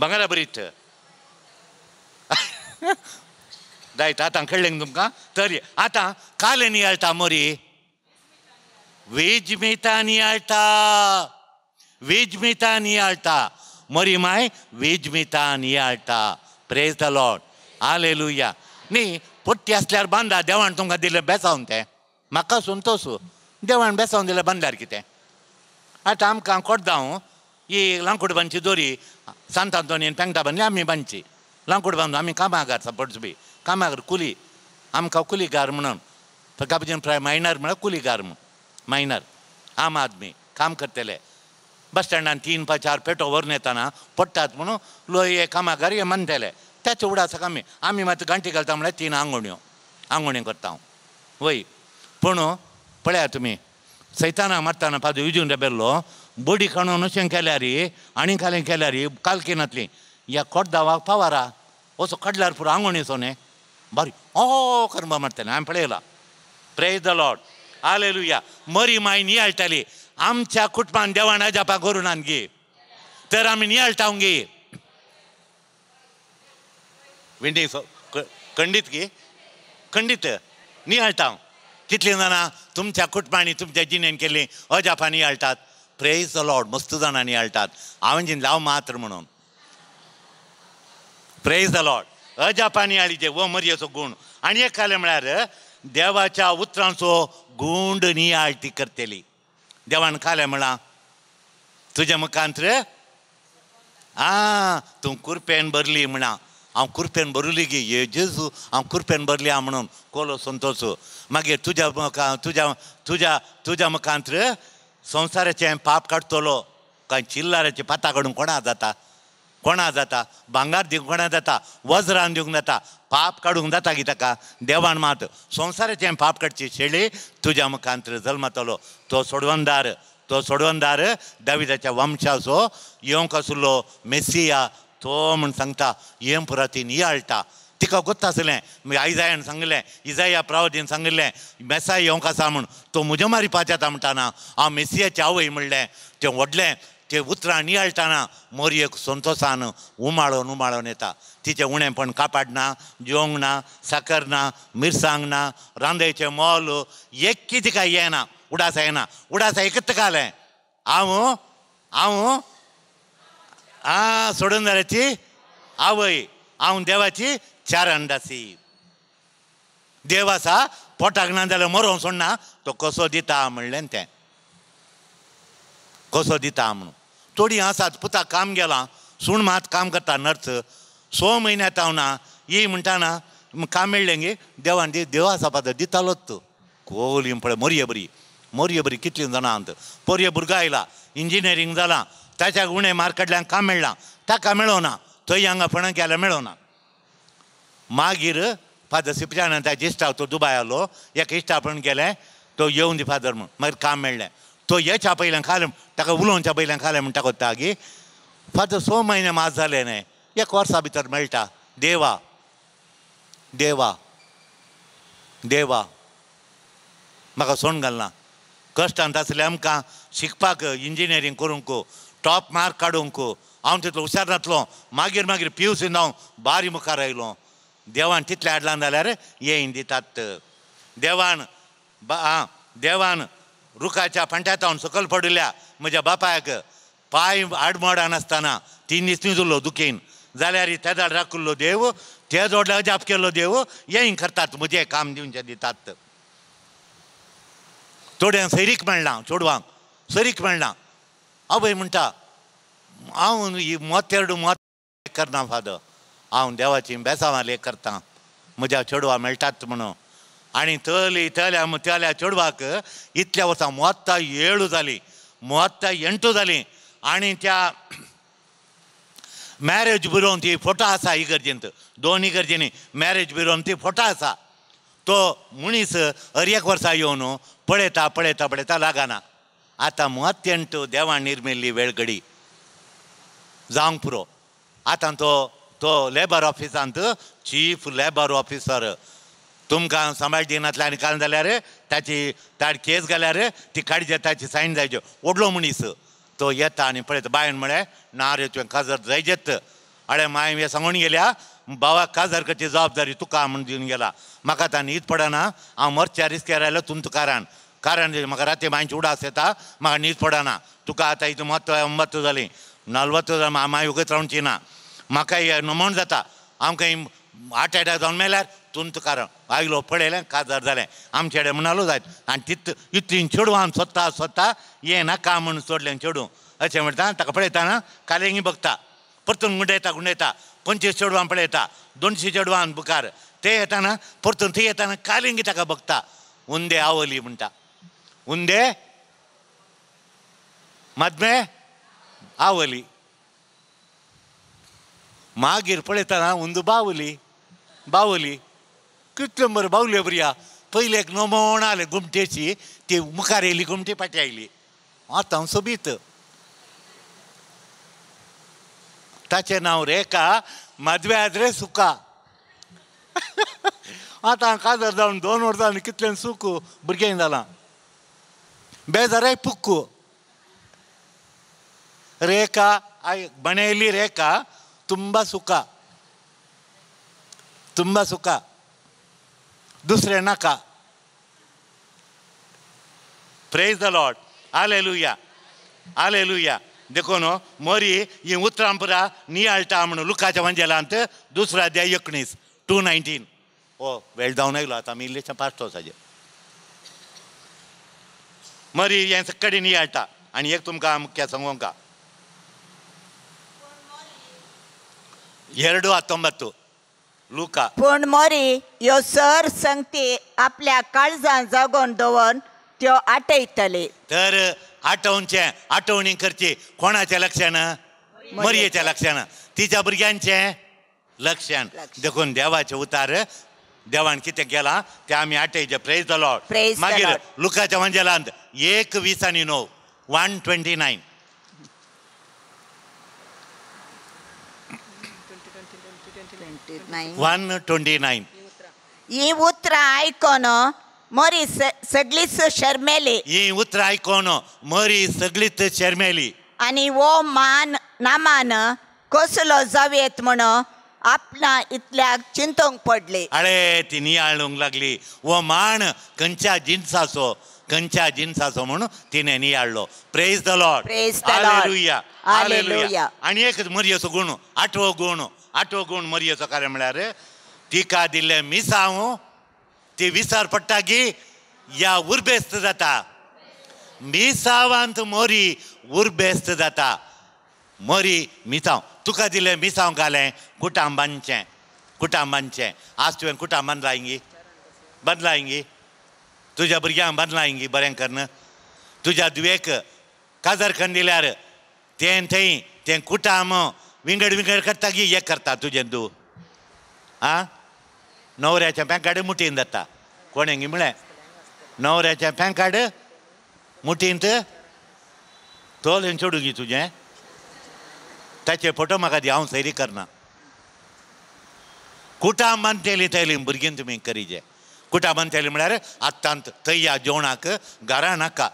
बंगला बरी जायत आतां कळ्ळें तुमका तर आता काल नियाळटा मोरी वेजमेता नियाळटा मेता नियाळटा मोरी माय मेता नियाळता प्रेज द लॉड आले लुया न्ही पोट्टी आसल्यार बांदा देवान तुमकां दिलें बेसावन तें म्हाका सुन तसो देवान बेसावन दिलें बांदार कितें आतां आमकां कोडदा ಈ ಲಂಕುಡು ಬಂಚಿ ದೋರಿ ಸಂತ ಅಂತೋನಿಯನ್ ಪೆಂಗ್ಟ ಬನ್ನಿ ಅಮ್ಮಿ ಬಂಚಿ ಲಂಕುಡು ಬಂದು ಅಮ್ಮಿ ಕೂಲಿ ಅಮ್ಕ ಕೂಲಿಗಾರ್ ಮುಣನ್ ಕಬಜನ್ ಪ್ರಾಯ ಮೈನರ್ ಮುಣ ಕೂಲಿಗಾರ್ ಮು ಮೈನರ್ ಆಮ್ ಆದ್ಮಿ ಕಾಮ್ ಕರ್ತೇಲೆ ಬಸ್ ಸ್ಟ್ಯಾಂಡ್ ಅಂತ ತೀನ್ ಲೋ ಏ ಏ ಮಂತೇಲೆ ಉಡಾಸ ಕಮ್ಮಿ ಆಮಿ ಮತ್ತು ಗಂಟೆ ಕಲ್ತಾ ತೀನ ಆಂಗೋಣಿಯೋ ಆಂಗೋಣಿ ಕೊರ್ತಾವು ಒಯ್ ಪುಣು ಸೈತಾನ ಮರ್ತಾನ बडी खणून अशें केल्यार आनी खालें केल्यार या ह्या कोटदावाक पावारा असो खडल्यार पुरो आंगोणी सोने बारी ओ करमा मारतालें हांवें पळयलां प्रेज द लॉड आले मरी माय नियाळटाली आमच्या कुटुंबान देवाणा अजापा करून गे तर आमी नियाळटावं गे विंडी खंडीत गे खंडीत नियाळटाव कितलीं जाणां तुमच्या कुटुंबांनी तुमच्या जिणेन केल्लीं अजापा नियाळटात प्रेज द लॉर्ड मस्त जाणांनी आळटात हांवें जिंतला हांव मात्र म्हणून प्रेज द लॉर्ड अजापानी आळीचे व मरयेचो गूण आनी एक खालें म्हळ्यार देवाच्या उतरांचो गुंड न्ही आळटी करतली देवान खालें म्हणा तुज्या मुखांत रे आ तूं कुरपेन भरली म्हणा हांव कुरपेन भरली गे ये जेजू हांव कुरपेन भरली हांव म्हणून कोलो संतोसू मागीर तुज्या मुखार तुज्या तुज्या तुज्या मुखांत हांवें पाप काडतलो काय चिल्लाराचे पाता काडूंक कोणा जाता कोणा जाता भांगार दिवंक कोणा जाता वज्रान दिवंक जाता पाप काडूंक जाता की ताका देवान मात संवसाराचें पाप काडची शेळी तुज्या मुखांत जल्मतलो तो सोडवंदार तो सोडवंदार दाविदाच्या वंशाचो येवंक आसलो मेसिया तो म्हूण सांगता येम पुरातीन इयाळटा तिका गोत्त आसलें आयजायान सांगलें इजाया प्रावजीन सांगिल्लें मेसाय येवंक आसा म्हूण तो म्हज्या मारिपाचें आतां म्हणटाना हांव मेसियाचें आवय म्हणलें तें व्हडलें तें उतरां नियाळटाना मोरयेक संतोसान उमाळोन उमाळोन येता तिचें उणेंपण कापाड ना जेवंक ना साकर ना मिरसांग ना रांदेचें मोल एक्की तिका येना उडास येना उडास एकच तिका हांव हांव आं सोडून जाल्याची आवय हांव देवाची आसा पोटाक ना जाल्यार मरो सोडना तो कसो दिता म्हणलें तें कसो दिता म्हणून थोडीं आसात पुता काम गेलां सूण मात काम करता नर्स स म्हयन्या तावना ही म्हणटाना काम मेळ्ळें गे देवान दी देवा आसा दितालोच तूं कोली पळय मोरये बरी मोरये बरी कितली जाणां आंत पोरये भुरगो आयला इंजिनियरींग जालां ताच्या उणें मार्केटल्यान काम मेळ्ळां ताका मेळोना थंय हांगा फणक गेल्यार मेळोना मागीर फादर सिप्रियान ताचे इश्टा तो दुबाय आलो एका इश्टापण गेलें तो येवन दी फादर म्हूण मागीर काम मेळ्ळें तो हे छापयल्यां खालें ताका उलोवन छापयल्यां खालें म्हणटा कोत्ता गी फादर स म्हयने मास जाले न्हय एक वर्सा भितर मेळटा देवा देवा देवा म्हाका सोंड घालना कश्टांत आसले आमकां शिकपाक इंजिनियरींग करूंक टॉप मार्क काडूंक हांव तितलो हुशार जातलो मागीर मागीर पी यू सी जावंक बारी मुखार आयलो देवान Devan Titlerlandaları दितात tattı. देवान बा देवान रुखाच्या फंठ्यातावन सकल पडिल्ल्या म्हज्या बापायक पाय आडमड आसतना तीन दीस निजुल्लो दुखेन जाल्यार ते झाड राखुल्लो देव ते जोडल्या अजाप केल्लो देव येईन करतात म्हजें काम दिवचें दितात थोड्यांक सैरीक मेळना चोडवांक सैरीक मेळना आवय म्हणटा हांव मोतेरडू मोत करना फादर हांव देवाची ले करता म्हज्या चेडवा मेळटात म्हणून आनी थली थल्या थल्या चेडवाक इतल्या वर्सां मोत्ता येळू जाली मोत्ता एंटू जाली आनी त्या मॅरेज बिरोवन ती फोटो आसा इगर्जेंत दोन इगर्जेनी मॅरेज बिरोवन ती फोटो आसा तो मनीस हर एक वर्सा येवन पळयता पळयता पळयता लागना आतां मुवात्यंट देवा निर्मिल्ली वेळगडी जावंक पुरो आतां तो तो लेबर ऑफिसांत चीफ लेबर ऑफिसर तुमकां समाज दिनांतल्यान काल जाल्यार ताची ताड केस घाल्यार ती जाता ताची सायन जायच्यो व्हडलो मनीस तो येता आनी पळयता बायन म्हळें ना रे तुवें काजार जायचेत आळे माय हे सांगून गेल्या बाबा काजर करची जबाबदारी तुका म्हूण दिवन गेला म्हाका आतां न्हीद पडना हांव मरच्या रिस्केर आयलो तुमचं कारण कारण म्हाका राती मायचे उडास येता म्हाका न्हीद पडना तुका आतां हितून म्हत्व अंबत्व जाली नलवत्व जाली माय उगत रावची ना म्हाका नमण जाता आमकां हार्ट एटॅक जावन मेल्यार तुमचं तुम कारण आयलो पळयलें काजार जालें आमचे कडेन म्हणालो जायत आनी तित इतलीं चेडूं आमी स्वता स्वता ना म्हणून सोडलें चेडूं अशें म्हणटा ताका पळयताना कालेंगी बघता परतून गुंडयता गुंडयता पंचवीस चेडवां पळयता दोनशे चेडूं बुकार ते येताना परतून थंय येताना कालिंगी ताका बघता उंदे आवली म्हणटा उंदे मदमे आवली ಮಾಗೀರ್ ಪಳೆತನ ಒಂದು ಬಾವುಲಿ ಬಾವುಲಿ ಕಿತ್ಲಂಬರ್ ಬಾವುಲಿ ಬರಿಯ ಪೈಲೆಕ್ ನೋಮೋಣಾಲೆ ಗುಮಟೆची ते मुखार येयली गुमटी फाटी आयली आतां सोबीत ताचें नांव रेखा माधव्या आद्रे सुका आतां काजार जावन दोन वर्सांनी कितलें सुख भुरगें जालां बेजाराय पुक्कू रेखा आय बणयली रेखा तुंबा सुका तुंबा सुका दुसरे का प्रेज द लॉर्ड हालेलुया हालेलुया देखून मोरी ही उतरांपुरा नी आळटा म्हणून लुकाच्या वंजेलांत दुसरा द्या एकोणीस टू नायन्टीन ओ वेळ जावन आयलो आतां आमी पास्ट वचपाचें मरी हे कडेन अल्टा आनी एक तुमकां मुख्या सांगूंक ಎರಡು ಹತ್ತೊಂಬತ್ತು लुका पूण मोरी ह्यो सर संगती आपल्या काळजांत जागोन दवरून त्यो आटयतले तर आठवणचे आठवणी करची कोणाच्या लक्षण मरयेच्या लक्षण तिच्या भुरग्यांचे लक्षण देखून देवाचे उतार देवान कितें केलां तें आमी आटयचे प्रेज द लॉर्ड मागीर Lord. लुकाच्या मंजेलांत एक वीस आनी णव one twenty nine one twenty nine ಈ ಉತ್ತರ ಆಯ್ಕೋನು ಮರಿ ಸಗ್ಲಿಸ್ ಶರ್ಮೇಲಿ ಈ ಉತ್ತರ ಆಯ್ಕೋನು ಮರಿ ಸಗ್ಲಿತ್ शर्मेली आणि वो मान नामान कसलो जावेत म्हण आपणा इतल्याक चिंतोंक पडले आळे ती नियाळूंक लागली वो मान खंयच्या जिन्साचो खंयच्या जिन्साचो म्हणून तिने नियाळलो praise the Lord praise the Lord हालेलुया हालेलुया आणि एक मरयेचो गुण आठवो गुण आठवो गूण मरयेचो कार्य म्हळ्यार तिका दिल्लें मिसांव ती विसार पडटा गी या उर्बेस्त जाता मिसावांत मोरी उर्बेस्त जाता मोरी मिसांव तुका दिलें मिसांव घालें कुटां कुटांबांचें आज तुवें कुटांब बांदलां हिंगी बांदलां हिंगी तुज्या भुरग्यांक बांदलां हिंगी बरें कर तुज्या दुयेक काजर करून दिल्यार तें थंय तें कुटांब विंगड विंगड करता की ये करता तुझे तूं आं न्हवऱ्याच्या पॅकाड मुठीन जाता कोणेंगी म्हळें न्हवऱ्याच्या पॅकाड मुठींत तोलेन चोडू गी तुजें ताचे फोटो म्हाका दी हांव सैरी करना कुटा तेली तैली भुरगीं तुमी करीजे कुटा बांदतेली म्हळ्यार आत्तां थंय जेवणाक घरा नाका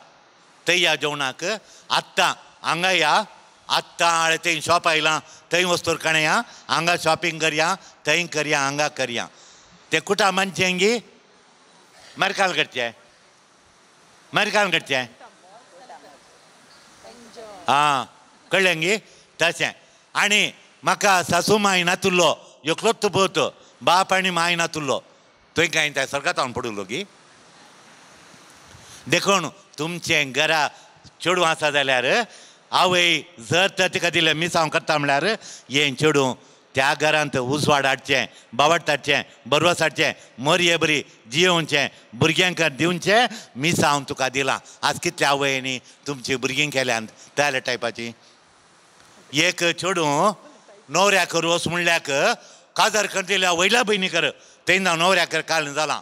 थंय जेवणाक आत्तां हांगा या आत्तां हांवें तें शॉप आयलां थंय वस्तूर कणया हांगा शॉपिंग करया थंय करया हांगा करया ते कुठं मनशेंगी मरकाल करचे मरकाल करचे आं कळ्ळें गी तशें आनी म्हाका सासू माय नातुल्लो एकलोच भोवत बाप आनी माय नातुल्लो थंय काय त्या सरकार हांव पडलो गी देखून तुमचें घरा चेडूं आसा जाल्यार आवय जर तर तिका दिलें मिसांव करता म्हळ्यार हें चेडूं त्या घरांत उजवाड हाडचें बावट हाडचें बरवस हाडचें मरये बरी जियेवचें भुरग्यांक दिवचें मिस तुका दिलां आज कितल्या आवयनी तुमची भुरगीं केल्यान त्या टायपाची एक चेडूं कर रोस म्हणल्याक काजार दिल्या वयल्या कर तेन्ना कर काल जालां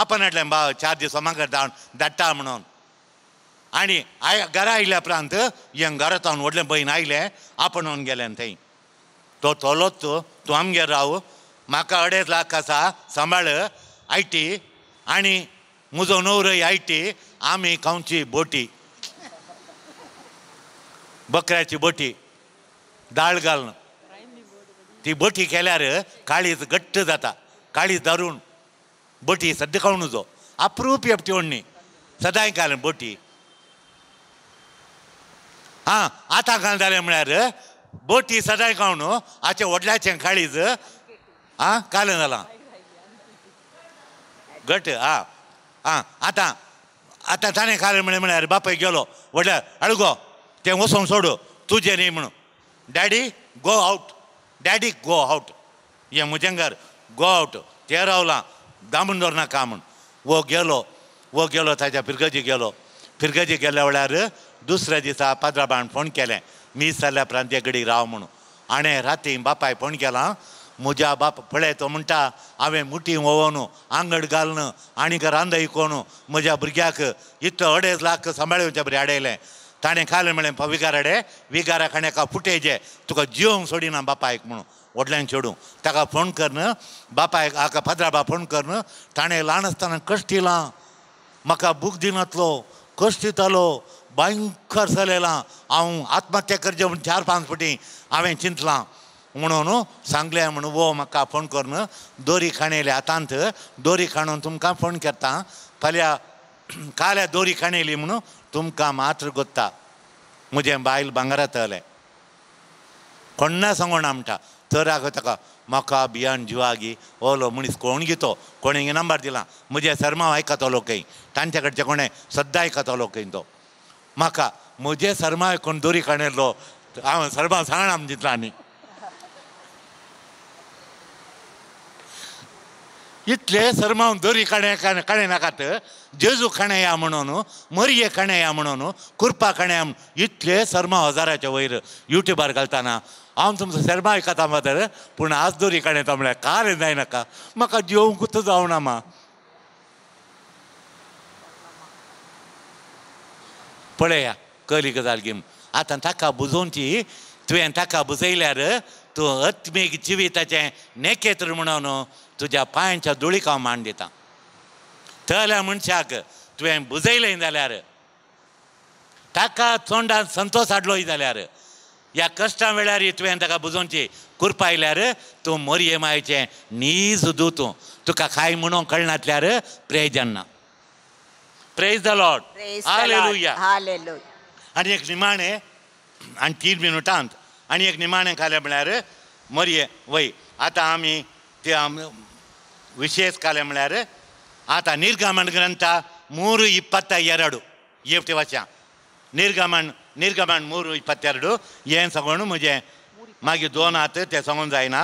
आपण हाडलें बा चार दिसा मागीर धाडटा म्हणून आणि आय घरा आयल्या प्रांत यंग घरा वडले व्हडले भयण आयले आपण गेले थंय तो तोलो तो तूं आमगेर राव म्हाका अडेज लाख आसा सांबाळ आय टी आणि म्हजो नवरय आय टी आमी खावची बोटी बकऱ्याची बोटी दाळ घाल ती बोटी केल्यार काळीज घट्ट जाता काळीज दारून बोटी सद्दां खावून उजो अप्रूप एपटी ओडणी सदांय घालून बोटी आं आता घाल जालें म्हळ्यार बोटी सदाय गाव न्हू आचे खाळीच काळीज आं कालें जालां घट आं आं आता आतां ताणें कालें म्हणलें म्हळ्यार बापायक गेलो वडल्या अडगो तें वसून सोड तुझे न्ही म्हणून daddy go out daddy go out ये मुजेंगार गो आवट ते रावला दामून नाका म्हणून वो गेलो वो गेलो ताच्या फिरगजी गेलो फिरगजी गेल्या वेळार दुसऱ्या दिसा पाद्राबान फोन केलें मी सल्ल्या प्रांत ते कडेन राव म्हणून हाणें राती बापाय फोन केला म्हज्या बाप पळय तो म्हणटा हांवें मुठी वोवोन आंगड घालन आनीक रांद इकोन म्हज्या भुरग्याक इतलो अडेज लाख सांबाळ्याच्या बरें आडयलें ताणें खालें म्हणलें विगार हाडे विगाराक एका तुका जिवंक सोडिना बापायक म्हणून व्हडल्यान चेडूं ताका फोन करन बापायक हाका फाद्राबा फोन करन ताणें ल्हान आसतना कश्ट दिलां म्हाका बूक दिनातलो कश्ट दितालो भयंकर ಸಲೆಲ್ಲ हा आत्महत्या ಕರ್ಜೆ चार पाच पांच ಪಟಿ हांवें चिंतलां म्हणून सांगलें म्हणून वो म्हाका फोन करून दोरी खाणेली आतांत दोरी खाणून तुमकां फोन करता फाल्यां काल्या दोरी खाणेली म्हणून तुमकां मात्र गोत्ता म्हजें बायल भांगारात आलें कोण्णा ना म्हणटा तर आगो ताका म्हाका भियान जिवागी ओलो मनीस कोण गितो कोणी नंबर दिला म्हज्या शर्मा आयकतलो लोकय तांचे कडचे कोणें सद्दां आयकतालो लोकय तो म्हाका म्हजे सरमा कोण दोरी काणेलो हांव सरमा सांगण आम दितला न्ही इतले सरमा दोरी काणे काणे नाकात जेजू खाणे या म्हणून मरये खाणे या म्हणून कुर्पा खाणे इतले शर्मा हजाराच्या वयर युट्यूबार घालताना हांव तुमचो शर्मा आयकता तर पूण आज दोरी काणे म्हळ्यार कार जायनाका म्हाका जेवंकूच जावना मा Păreia, călică dalgim. Atan taka buzunti, tu taka buzeileară, तू आत्मीक जिविताचें नेकेत्र म्हणून तुज्या पांयच्या धुळीक हांव मांड दितां थळ्या मनशाक तुवें बुजयलें जाल्यार ताका तोंडान संतोष हाडलो जाल्यार ह्या कश्टा वेळार तुवें ताका बुजोवची कुरपा आयल्यार तूं मरये मायचें नीज दुतूं तुका खाय म्हणून कळनातल्यार प्रेजन ना Praise the Lord. Praise Hallelujah. The Lord. Hallelujah. आणि एक निमाणे आणि तीन मिनटांत आणि एक निमाणे खाले म्हळ्यार मरये वय आतां आमी ते ವಿಶೇಷ ಕಾಲ ಮಳ್ಯಾರ ಆತ ನಿರ್ಗಮನ ಗ್ರಂಥ ಮೂರು ಇಪ್ಪತ್ತ ಎರಡು ಏಫ್ಟಿ ವರ್ಷ ನಿರ್ಗಮನ ನಿರ್ಗಮನ ಮೂರು ಇಪ್ಪತ್ತೆರಡು ಏನು ಸಗೊಂಡು ಮುಜೆ ಮಾಗಿ ದೋನ್ ಆತ ते ಸಗೊಂಡು जायना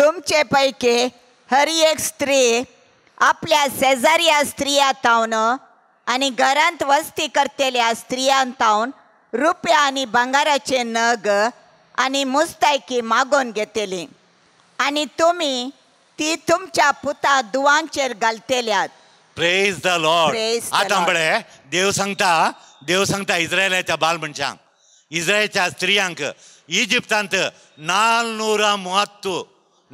तुमचे पैकी हर एक स्त्री आपल्या शेजाऱ्या स्त्रिया तावन आणि घरांत वस्ती करतेल्या स्त्रियां तावन रुपया आणि बंगाराचे नग आणि मुस्तायकी मागोवन घेतले आणि तुम्ही ती तुमच्या पुता दुवांचेर घालतेल्यात प्रेज द लॉर्ड आता म्हळे देव सांगता देव सांगता इस्रायलाच्या बाल मनशांक इस्रायलच्या स्त्रियांक इजिप्तांत नाल नूरा मुहत्तू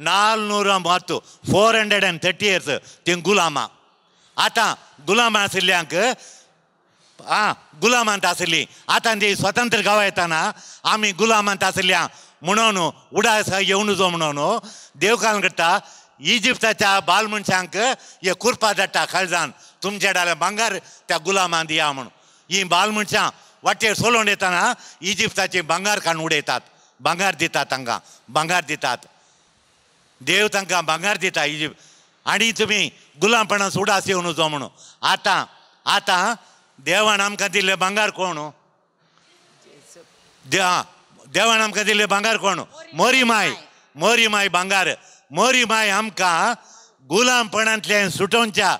ನಾಲ್ನೂರ ಮಾತು four hundred and thirty years ತಿಂಗ್ ಗುಲಾಮ आतां ಗುಲಾಮ आशिल्ल्यांक आं ಗುಲಾಮ ಅಂತ आतां ಆತಂದಿ स्वतंत्र ಗಾವ येताना आमी ಗುಲಾಮ ಅಂತ ಆಸಿಲ್ಯಾ म्हणून उडास येवन जो म्हणून देवकान करता इजिप्ताच्या बाल मनशांक हे कुरपा धाडटा काळजान तुमचे डाले भांगार त्या गुलामान दिया म्हणून ही बाल मनशां वाटेर सोलोवन येताना इजिप्ताची भांगार काडून उडयतात भांगार दितात तांकां भांगार दितात देव तांकां भांगार दिता इजिप्त आनी तुमी गुलामपणां सोडास येवन वचो म्हणून आतां आतां देवान आमकां दिल्ले भांगार कोण हो? देवा देवान आमकां दिल्ले भांगार कोण हो? मोरी माय मोरी माय भांगार मोरी माय आमकां गुलामपणांतल्यान सुटोवच्या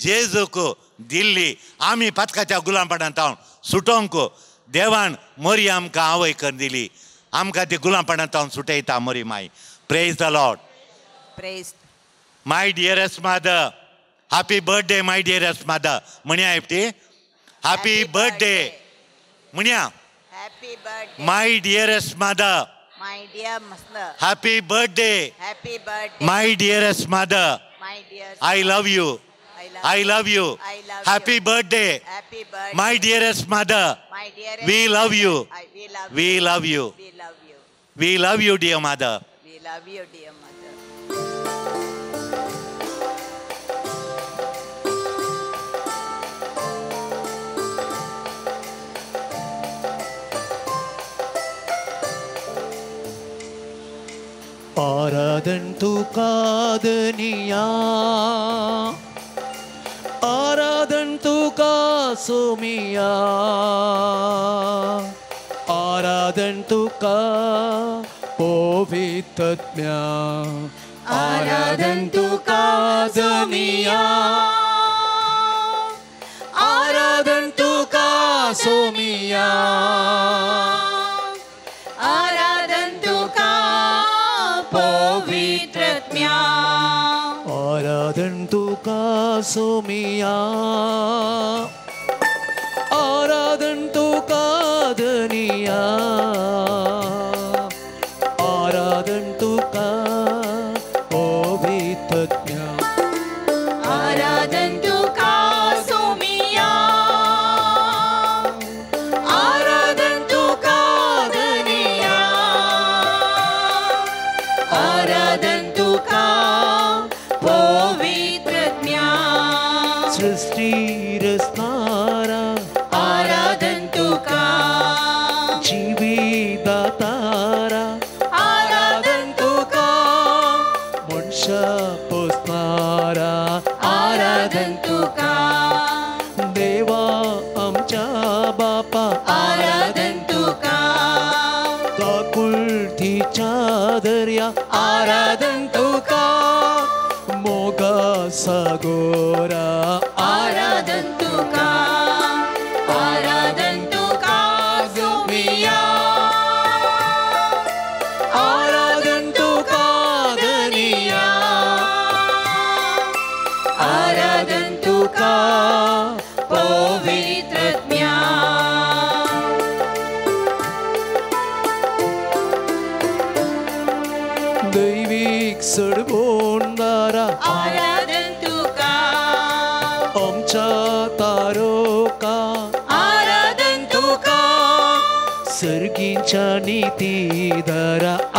जेजूक दिल्ली आमी पातकाच्या गुलामपणांत हांव सुटोवंक देवान मोरी आमकां आवय कर दिली आमकां ती गुलामपणांत हांव सुटयता मोरी माय praise the Lord praised. My dearest mother, happy birthday, my dearest mother. Munia, happy, happy birthday. Munia. Happy birthday. My dearest mother. My dear mother. Happy birthday. Happy birthday. My dearest mother. My dear. I love you. I love you. I love Happy you. birthday. Happy birthday. My dearest mother. My dearest we love you. I, we, love we you. love you. We love you. We love you, dear mother. We love you, dear mother. ஆராதன் நீயா ஆராதன் தூக்கா சுமியா ஆராதன் தூக்கா போவித்தத்மியா ஆராதன் தூக்கா சுமியா ஆராதன் தூக்கா சுமியா सुमिया, सोमिया तुका दनिया, sagora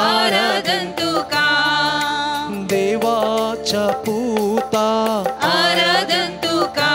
आराधन्तु का देवा च पूता आराधन्तु का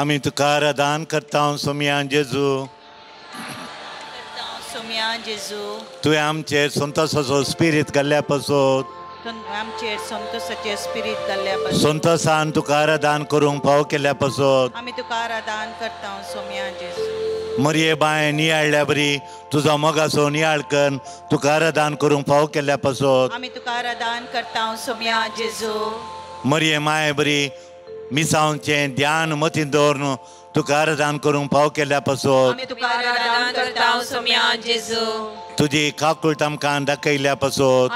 आम्ही तुकार दान करता सोम्या जेजू जेजू तुवें आमचेर संतोसाचो स्पिरीत घाल्ल्या पासून आमचेर संतोसाचे तुकार दान करूंक फाव केल्या पासून आमी दान मरिये बाय नियाळल्या बरी तुजो मोगाचो नियाळ कर तुकार दान करूंक फाव केल्या पासून दान करता सोमिया जेजू मरिये माय बरी मिसांगचें ध्यान मतीं दवरून तुका आराधन करून पाव केल्ल्या पासून तुजी काकूट आमकां दाखयल्या पासून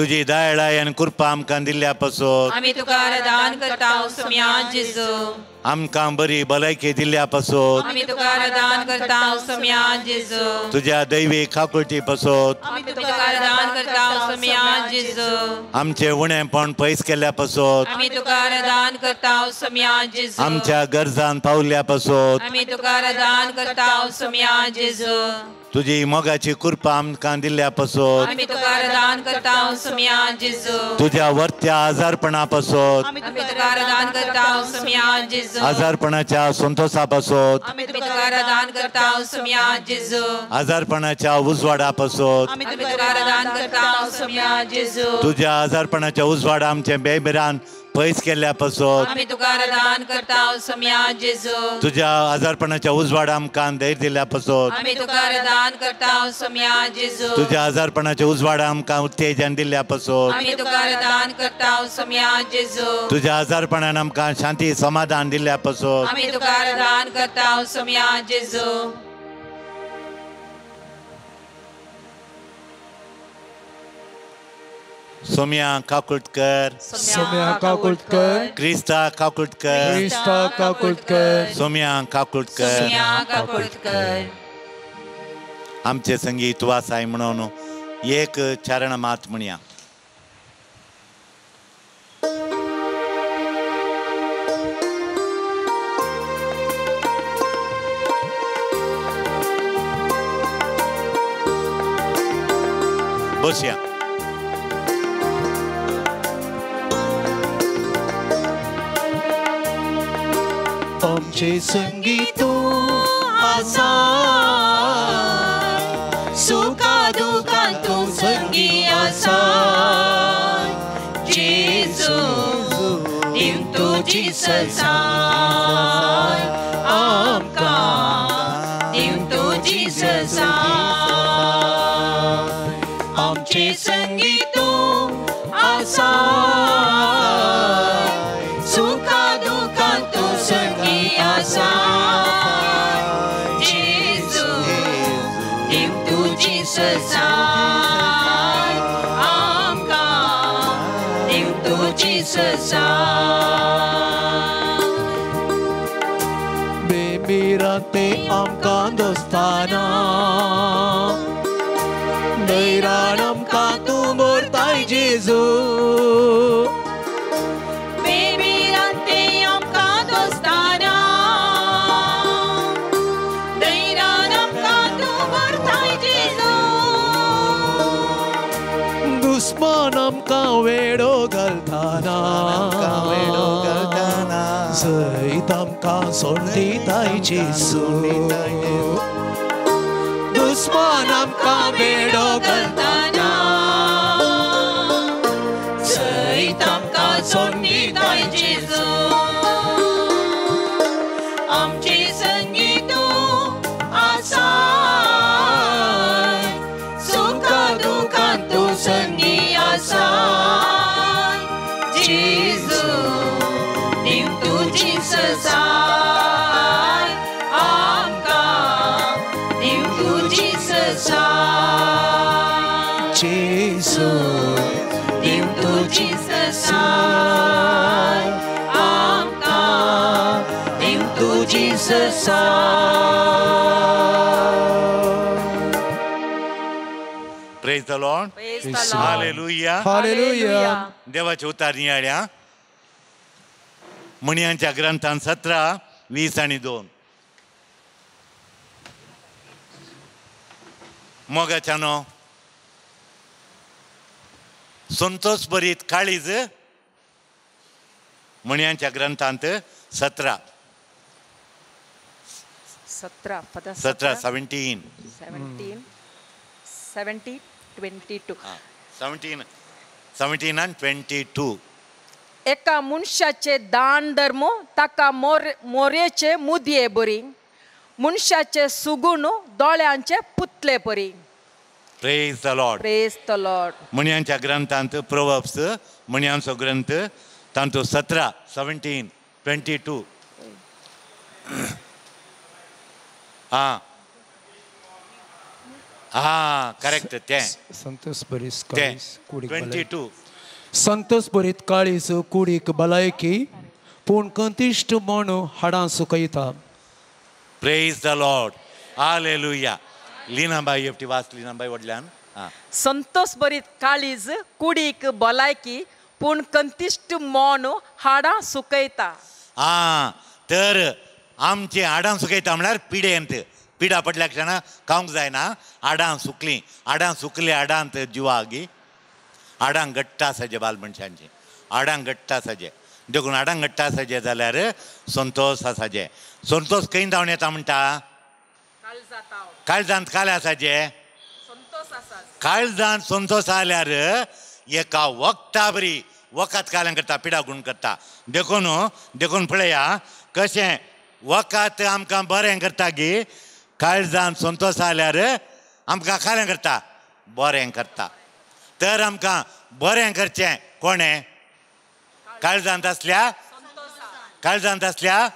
तुझी दयाळा आणि कृपा आमकां दिल्या पासून आम्ही तुका दान करता सोम्या जेजू आमकां बरी भलायकी दिल्या पासून आम्ही तुका दान करता सोम्या जेजू तुझ्या दैवी खाकुटी पासून आम्ही तुकार दान करता सोम्या जेजू आमचे उणेपण पैस केल्या पासून आम्ही तुका दान करता सोम्या जेजू आमच्या गरजान पावल्या पासून आम्ही तुका दान करता सोम्या जेजू तुझी मोगाची कृपा आमकां दिल्ल्या पासून तुझ्या वरच्या आजारपणा पासून आजारपणाच्या संतोषा आजारपणाच्या उजवाडा पासून तुझ्या आजारपणाच्या उजवाडा आमचे बेबिरान बैस केल्यापासून आम्ही तुका दान करता समया जेजू तुझ्या आजारपणाच्या उजवाड आमकां धैर्य दिल्यापासून आम्ही तुका दान करता समया जेजू तुझ्या आजारपणाच्या उजवाड आमकां उत्तेजन दिल्यापासून आम्ही तुका दान करता समया जेजू तुझ्या आजारपणान आमकां शांती समाधान दिल्यापासून आम्ही तुका दान करता समया जेजू सोम्या काकुळकर सोम्या काकुळकर क्रिस्ता काकुळकर क्रिस्ता काकुळकर सोम्या काकुळकर आमचे संगीत वासाय म्हणून एक चरण मात म्हणया बसया om Jai Sungito Asan Sukha Dukanto Sungi Asan Jesu Tinto Jisasan sesai am ca Tiu tu ci sesai Bibirate dostana वेडो घालताना वेडो घालताना सैत आमकां सोंडी तायची दुस्मान आमकां वेडो घालताना ce soir. Praise the Lord. Praise the Lord. Hallelujah. Hallelujah. म्हणयांच्या ग्रंथान सतरा वीस आणि दोन मोगाच्यानो संतोष बरीत काळीज म्हणयांच्या ग्रंथांत सतरा सतरा सतरा seventeen seventeen seventy twenty two seventeen seventeen and twenty two एका मनशाचे दान धर्म ताका मोर मोरेचे मुदये बरी मनशाचे सुगून दोळ्यांचे पुतले बरी praise the Lord praise the Lord म्हणयांच्या ग्रंथांत प्रोवप्स म्हणयांचो ग्रंथ तांचो सतरा सेवन्टीन ट्वेंटी टू हां हा करेक्ट ते संतोष बरीस ट्वेंटी टू संतोष बरीत काळीस कुडीक भलायकी पूण कंतिश्ट म्हण हाडां सुकयता प्रेज द लॉर्ड आले लुया लिनाबाई एकटी वाच लिनाबाई वडल्यान संतोष बरीत काळीज कुडीक भलायकी पूण कंतिश्ट मोन हाडां सुकयता हा तर आमचें आडां सुकयता म्हणल्यार पिडेंत पिडा पडल्या क्षणां खावंक जायना आडां सुकलीं आडां सुकलीं आडांत जिवागी आडांक घडटा सजे बाल मनशांचे आडांक घडटा आसाचे देखून आडांक घट्टा सजे जाल्यार संतोष आसाचे संतोष खंय जावन येता म्हणटा काळजांत काल आसाचे काळजांत संतोष आल्यार एका वखदा बरी वखद काल्यां करता पिडा गुण करता देखून देखून पळया कशें वकात आमकां बरें करता गी काळजान संतोश जाल्यार आमकां खरें करता बरें करता तर आमकां बरें करचें कोणें काळजांत आसल्या काळजांत आसल्या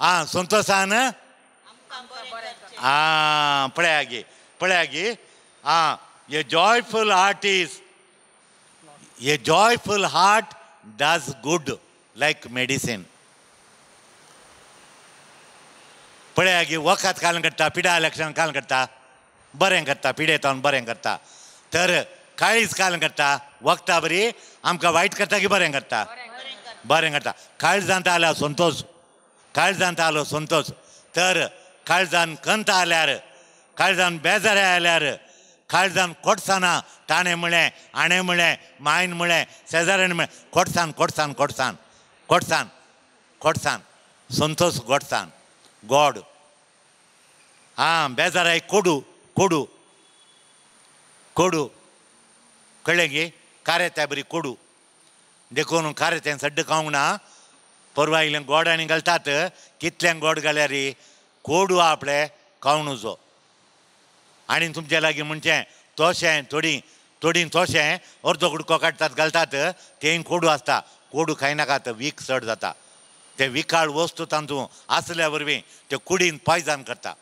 आं संतोशान आं पळया गे पळया गे आं ये जॉयफूल हार्ट इज ये joyful heart does good like medicine पळयागी वखद काल करता पिड्या लक्षण काल करता बरें करता पिडेतावन बरें करता तर काळीज काल करता वखदां बरी आमकां वायट करता की बरें करता बरें करता काळजांत आल्या संतोष काळजांत आलो संतोष तर काळजान कंत आल्यार काळजान बेजारे आल्यार काळजान कोटसाना ताणें म्हळें आणें म्हळें मायन म्हळें शेजाऱ्यान म्हळें कोटसान कोटसान कोटसान कोटसान कोटसान संतोष गोटसान God. कोडू कोडू कोडू kodu, kodu. कळेंगे त्या बरी कोडू देखून कार्य सड्ड खाऊंक ना परवा गोड आणि घालतात कितल्यांक गोड घाल्यार कोडू आपले खावन आणि आनी तुमचे लागीं म्हणचें तोशें थोडीं थोडीं तोशें अर्दो कुडको काडटात घालतात तें कोडू आसता कोडू खायनाकात वीक चड जाता ते विकाळ वस्तू तांतू आसल्या वरवीं ते कुडीन पॉयझन करता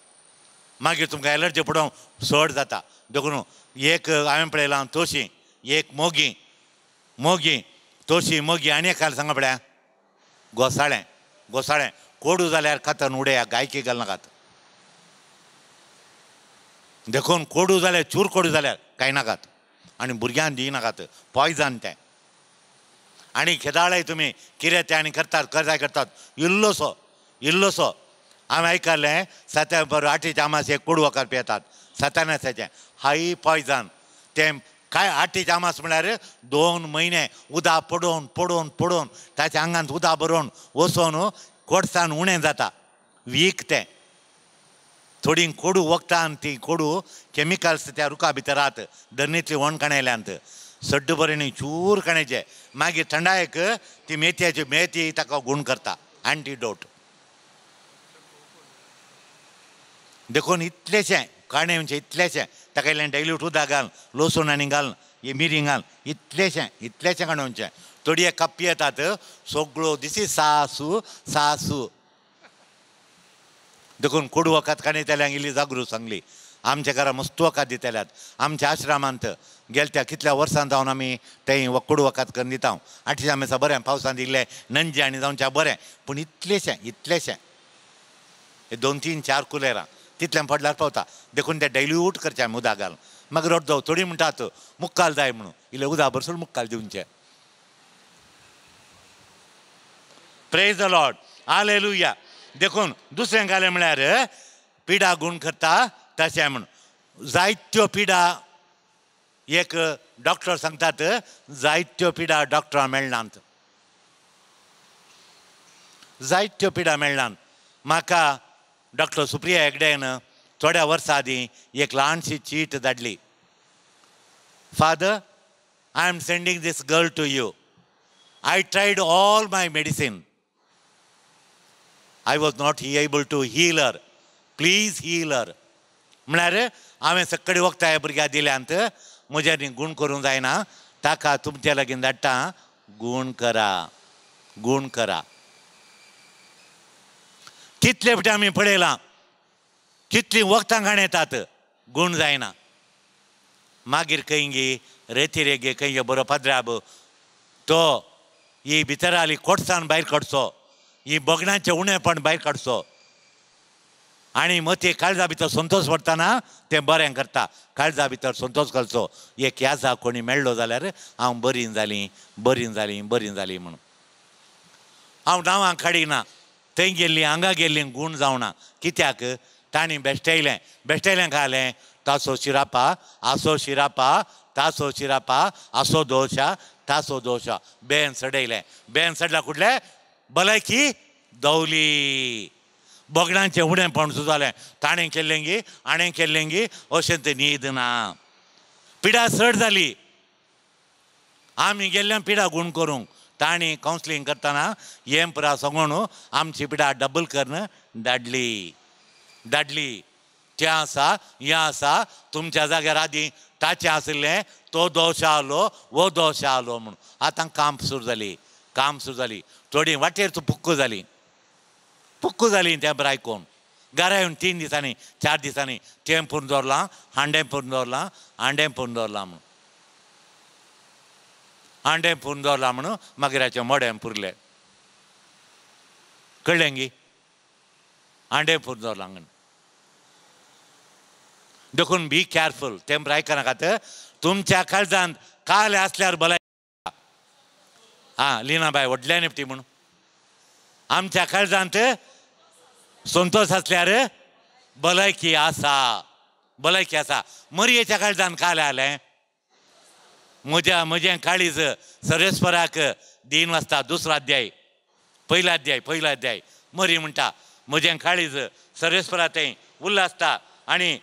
मागीर तुमकां एलर्जी पडोवंक सड जाता देखून एक हांवें पळयलां तोशी एक मोगी मोगी तोशी मोगी आनी एक सांगा पळया घोसाळें घोसाळें कोडू जाल्यार खातान उडया गायकी घालनाकात देखून कोडू जाल्यार चूर कोडू जाल्यार कांय नाकात आनी भुरग्यांक दिनाकात पॉयझन तें आणि खेदाळे तुम्ही कितें तें आनी करतात कर्जा करतात इल्लोसो इल्लोसो हांवें ऐकले सत्या बरोबर आठीच्या चामास एक कोडू करपी येतात सत्यानासाचें हाई पॉयझन तें काय आठीच्या आमास म्हणल्यार दोन महिने उदा पडोवन पडून पडून ताच्या आंगांत उदा भरोवन वसून कोडसान उणें जाता वीक तें थोडी कोडू वखदां ती कोडू कॅमिकल्स त्या रुखा भितर आहात धरणीतली आयल्यांत सड्ड न्ही चूर कण्याचे मागीर थंडायेक ती मेथयाची मेथी ताका गुण करता अँटीडोट देखून इतलेशें काणेंचें इतलेशें ताका इल्लें डायल्यूट उदक घाल लसूण आनी घाल मिरी घाल इतलेशें इतलेशें काणोवचें थोडये कप येतात सगळो दिसी सासू सासू देखून कोडू वखद काणयताल्यांक इल्ली जागृत सांगली आमच्या घरा मस्त वखद दिताल्यात आमच्या आश्रमांत गेल त्या कितल्या वर्सान जावन आमी ते वकूड वखात करून दिता आठशे आमेसा बरें पावसांत दिल्लें नंजे आनी जावनच्या बरें पूण इतलेशें इतलेशें हे दोन तीन चार कुलेरां तितल्यान पडल्यार पावता देखून ते डेल्यूट करचें आमी उदक घालून मागीर रोड जावं थोडी म्हणटात मुक्काल जाय म्हणून इल्लें उदक भरसून मुक्काल दिवचें प्रेज द लॉर्ड आले लुया देखून दुसरें घालें म्हळ्यार पिडा गुण करता तशें म्हणून जायत्यो पिडा एक डॉक्टर सांगतात जायत्यो पिडा डॉक्टर मेळनात जायत्यो पिडा मेळनात म्हाका डॉक्टर सुप्रिया हेगडेन थोड्या वर्सां आदीं एक ल्हानशी चीट धाडली father I am sending this girl to you I tried all my medicine I was not he able to heal her please heal her म्हळ्यार हांवें सकाळी वखदां ह्या भुरग्यांक दिल्यांत म्हज्यानी गुण करूंक जायना ताका तुमच्या लगीन धाडटा गुण करा गुण करा कितले फटे आमी पळयलां कितली वखदां घाण येतात गुण जायना मागीर खंयगी रेती रेगे खंय बरो पद्राब तो ही भितर आली कोटसान भायर काडचो ही बोगणाचें उणेपण भायर काडचो आनी ते काळजा भितर संतोष पडटना ते बरें करता काळजा भितर संतोष घालचो एक जा कोणी मेळ्ळो जाल्यार हांव बरीं जालीं बरीं जालीं बरीं जालीं म्हणून हांव नांवां काडिना थंय गेल्लीं हांगा गेल्लीं गूण जावना कित्याक तांणी बेश्टेलें बेश्टेलें खालें तासो शिरापा आसो शिरापा तासो शिरापा आसो दोशा तासो दोशा बेन सडयलें बेन सडला कुठले भलायकी दवली ಬೊಗಡಾಂಚೆ ಉಣೆ ಪಣ್ ಸುದಾಲೆ ತಾಣೆ ಕೆಲ್ಲೆಂಗಿ गे ಕೆಲ್ಲೆಂಗಿ ಓಶಂತೆ ನೀ ना पिडा चड जाली आमी गेल्ल्या पिडा गुण करूंक ताणी कावन्सिलींग करताना येम पुरा सांगून आमची पिडा डबल करून धाडली धाडली तें आसा हें आसा तुमच्या जाग्यार आदीं ताचें आशिल्लें तो दोश आलो वो दोश आलो म्हूण आतां काम सुरू जाली काम सुरू जाली थोडी वाटेर चुपुक्क जाली पुक्कू जाली त्या बायकोन घरा येऊन तीन दिसांनी चार दिसांनी तें पुरून दवरलां हांडे पुरून दवरलां हांडे पुरून दवरलां म्हणून हांडें पुरून दवरलां म्हणून हाचे मडें पुरले कळलें गी हांडें पुरून दवरलां म्हणून देखून बी केअरफुल तें ब्रायकरा खात तुमच्या काळजान काल आसल्यार भलाय हा लिनाबाय व्हडल्यान निपटी म्हणून आमच्या काळजांत సంతోషారు బలైకి ఆశ असा मरियेच्या काळी जाण काल आलें म्हज्या म्हजें काळीज सर्वेस्वराक दिन वाजता दुसरा अध्याय पहिला अध्याय पहिला अध्याय मरी म्हणटा मजे काळीज सरेस्परा ते उल्ल आसता आनी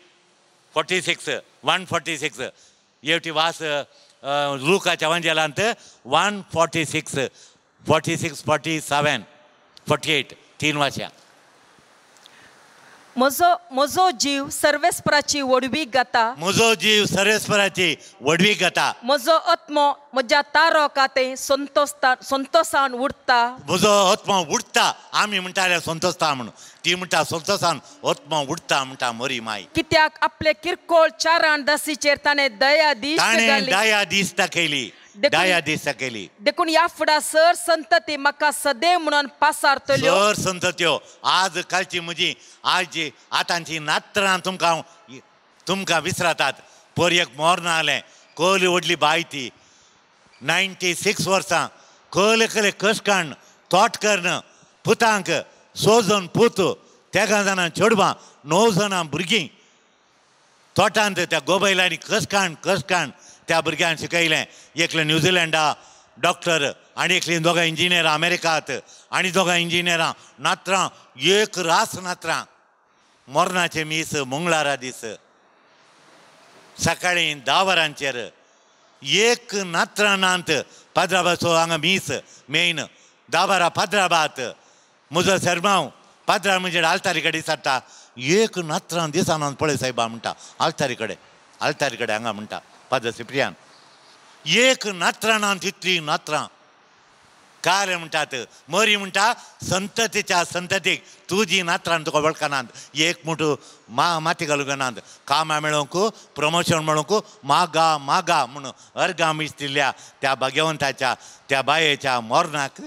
forty six one forty six एवटी वास लुकाच्या वंजेलांत one forty six forty six forty seven forty eight तीन वाश्या म्हजो म्हजो जीव सर्वेस्पराची वडवी जाता म्हजो जीव सर्वेस्पराची वडवीक जाता म्हजो आत्मो म्हज्या काते संतोषता संतोषान उरता म्हजो आत्मो उडता आमी म्हणटाले संतोषता म्हणून ती म्हणटा संतोषान आत्मो उडता म्हणटा मरी माय कित्याक आपले किरकोळ चारान दसीचेर ताणें दया दीस ताणें दया दीस दाखयली दया Daya dezakeli. देखून yafda săr सर măca मका mânăn म्हणून tălio. सर संतत्यो आज कालची म्हजी आज आतांची नात्रां तुमकां तुमकां विसरातात पोर एक आलें कोहली व्हडली बाय ती नायन्टी सिक्स वर्सां कहले कहले तोट करण पुतांक सोजन पुत पूत तेगा जाणां चेडवां णव जाणां भुरगीं तोटांत त्या गोबैलांनी कसकाण कसकाण त्या भुरग्यांक शिकयलें एकलो न्युझिलँडा डॉक्टर आनी एकली दोगां इंजिनियरां अमेरिकात आनी दोगां इंजिनियरां नात्रां एक रास नात्रां मोरनाचे मीस मंगळारा दीस सकाळीं धा वरांचेर एक नात्रां नात पाद्राबाचो हांगा मीस मेन धा बारा पाद्राबात म्हजो सरमाव पाद्रा म्हणजे आल्तारी कडेन सारता एक नात्रां दिसानान पळय सायबा म्हणटा आल्तारी कडेन आल्तारी कडेन हांगा म्हणटा Padre Ciprian. एक ना तितली नात्रां कार्य म्हणटात मोरी म्हणटा संततीच्या संततीक तुजी नात्रान तुका वळखनात एक मूठ मा माती घालूंक नात कामां प्रमोशन मेळोवंक मागा मागा म्हूण अर्गा इश्टिल्ल्या त्या भाग्यवंताच्या त्या बायेच्या मोरनाक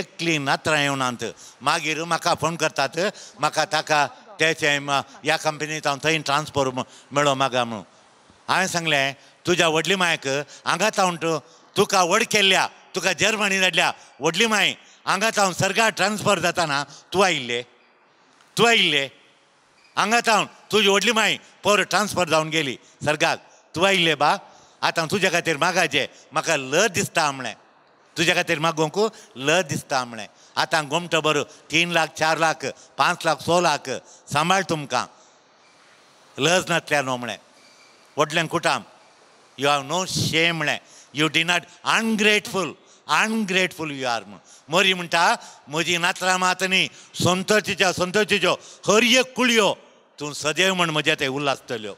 एकली नात्रां येवनात मागीर म्हाका फोन करतात म्हाका ताका तेचे ह्या कंपनीत हांव थंय ट्रान्सफर मेळो मागा म्हणून हांवें सांगलें तुझ्या वडली मायक हांगा थावन तुका वड केल्ल्या तुका लढल्या वडली माय हांगा थावन सर्गा ट्रान्सफर जाताना तूं आयिल्ले तूं आयिल्ले हांगा हांव तुजी व्हडली माय पोर ट्रान्सफर जावन गेली सर्गाक तूं आयिल्ले बा आतां तुज्या खातीर मागाचें म्हाका ल दिसता आमणे तुज्या खातीर मागोंक ल दिसता आमणे आतां गोमटो बरो तीन लाख चार लाख पांच लाख स लाख सांबाळ तुमकां लज नातल्या न्हू म्हणे व्हडलें कुटाम You have no shame. You did not ungrateful. Ungrateful you are म्हण मरी म्हणटा म्हजी नात्रां मात न्ही संतोशीच्या संतोशीच्यो हर एक कुळयो तूं सदैव म्हण म्हजे ते उल्लासतल्यो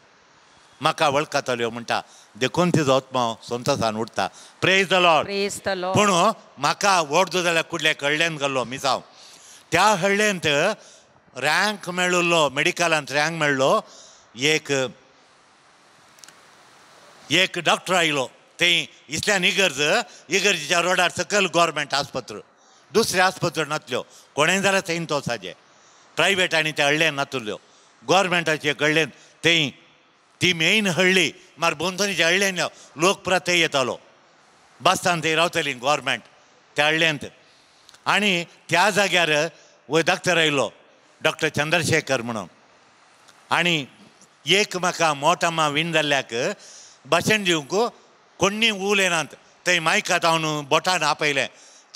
म्हाका वळखतल्यो म्हणटा देखून तिजो आत्माव संतोशान उरता प्रेज द पूण म्हाका वडजो जाल्यार कुडल्या हळ्ळ्यान गेल्लो मिसांव त्या हळ्ळ्यांत रँक मेळिल्लो मेडिकलांत रँक मेळिल्लो एक एक डॉक्टर आयलो ते इसल्यान इगर्ज इगर्जीच्या रोडार सकयल गोवोरमेंट आस्पत्र दुसरे आस्पत्र नातल्यो कोणें जाल्यार थंय तो साजे आनी ते हडलेन नातुल्यो गोवोरमेंटाचे कडल्यान थंय ती मेन हळ्ळी मार बोंदोनीच्या हळ्ळेन लोक पुरा थंय येतालो बस्तान थंय रावताली गोवोरमेंट त्या हळ्ळेंत आनी त्या जाग्यार वय डॉक्टर आयलो डॉक्टर चंद्रशेखर म्हणून आनी एक म्हाका मोटामा विण जाल्ल्याक कोणी ಕೊಣ್ಣಿ ಅಂತ ತೈ ಮೈಕ್ ಅದು ಅವನು ಬೊಟ गुरुगड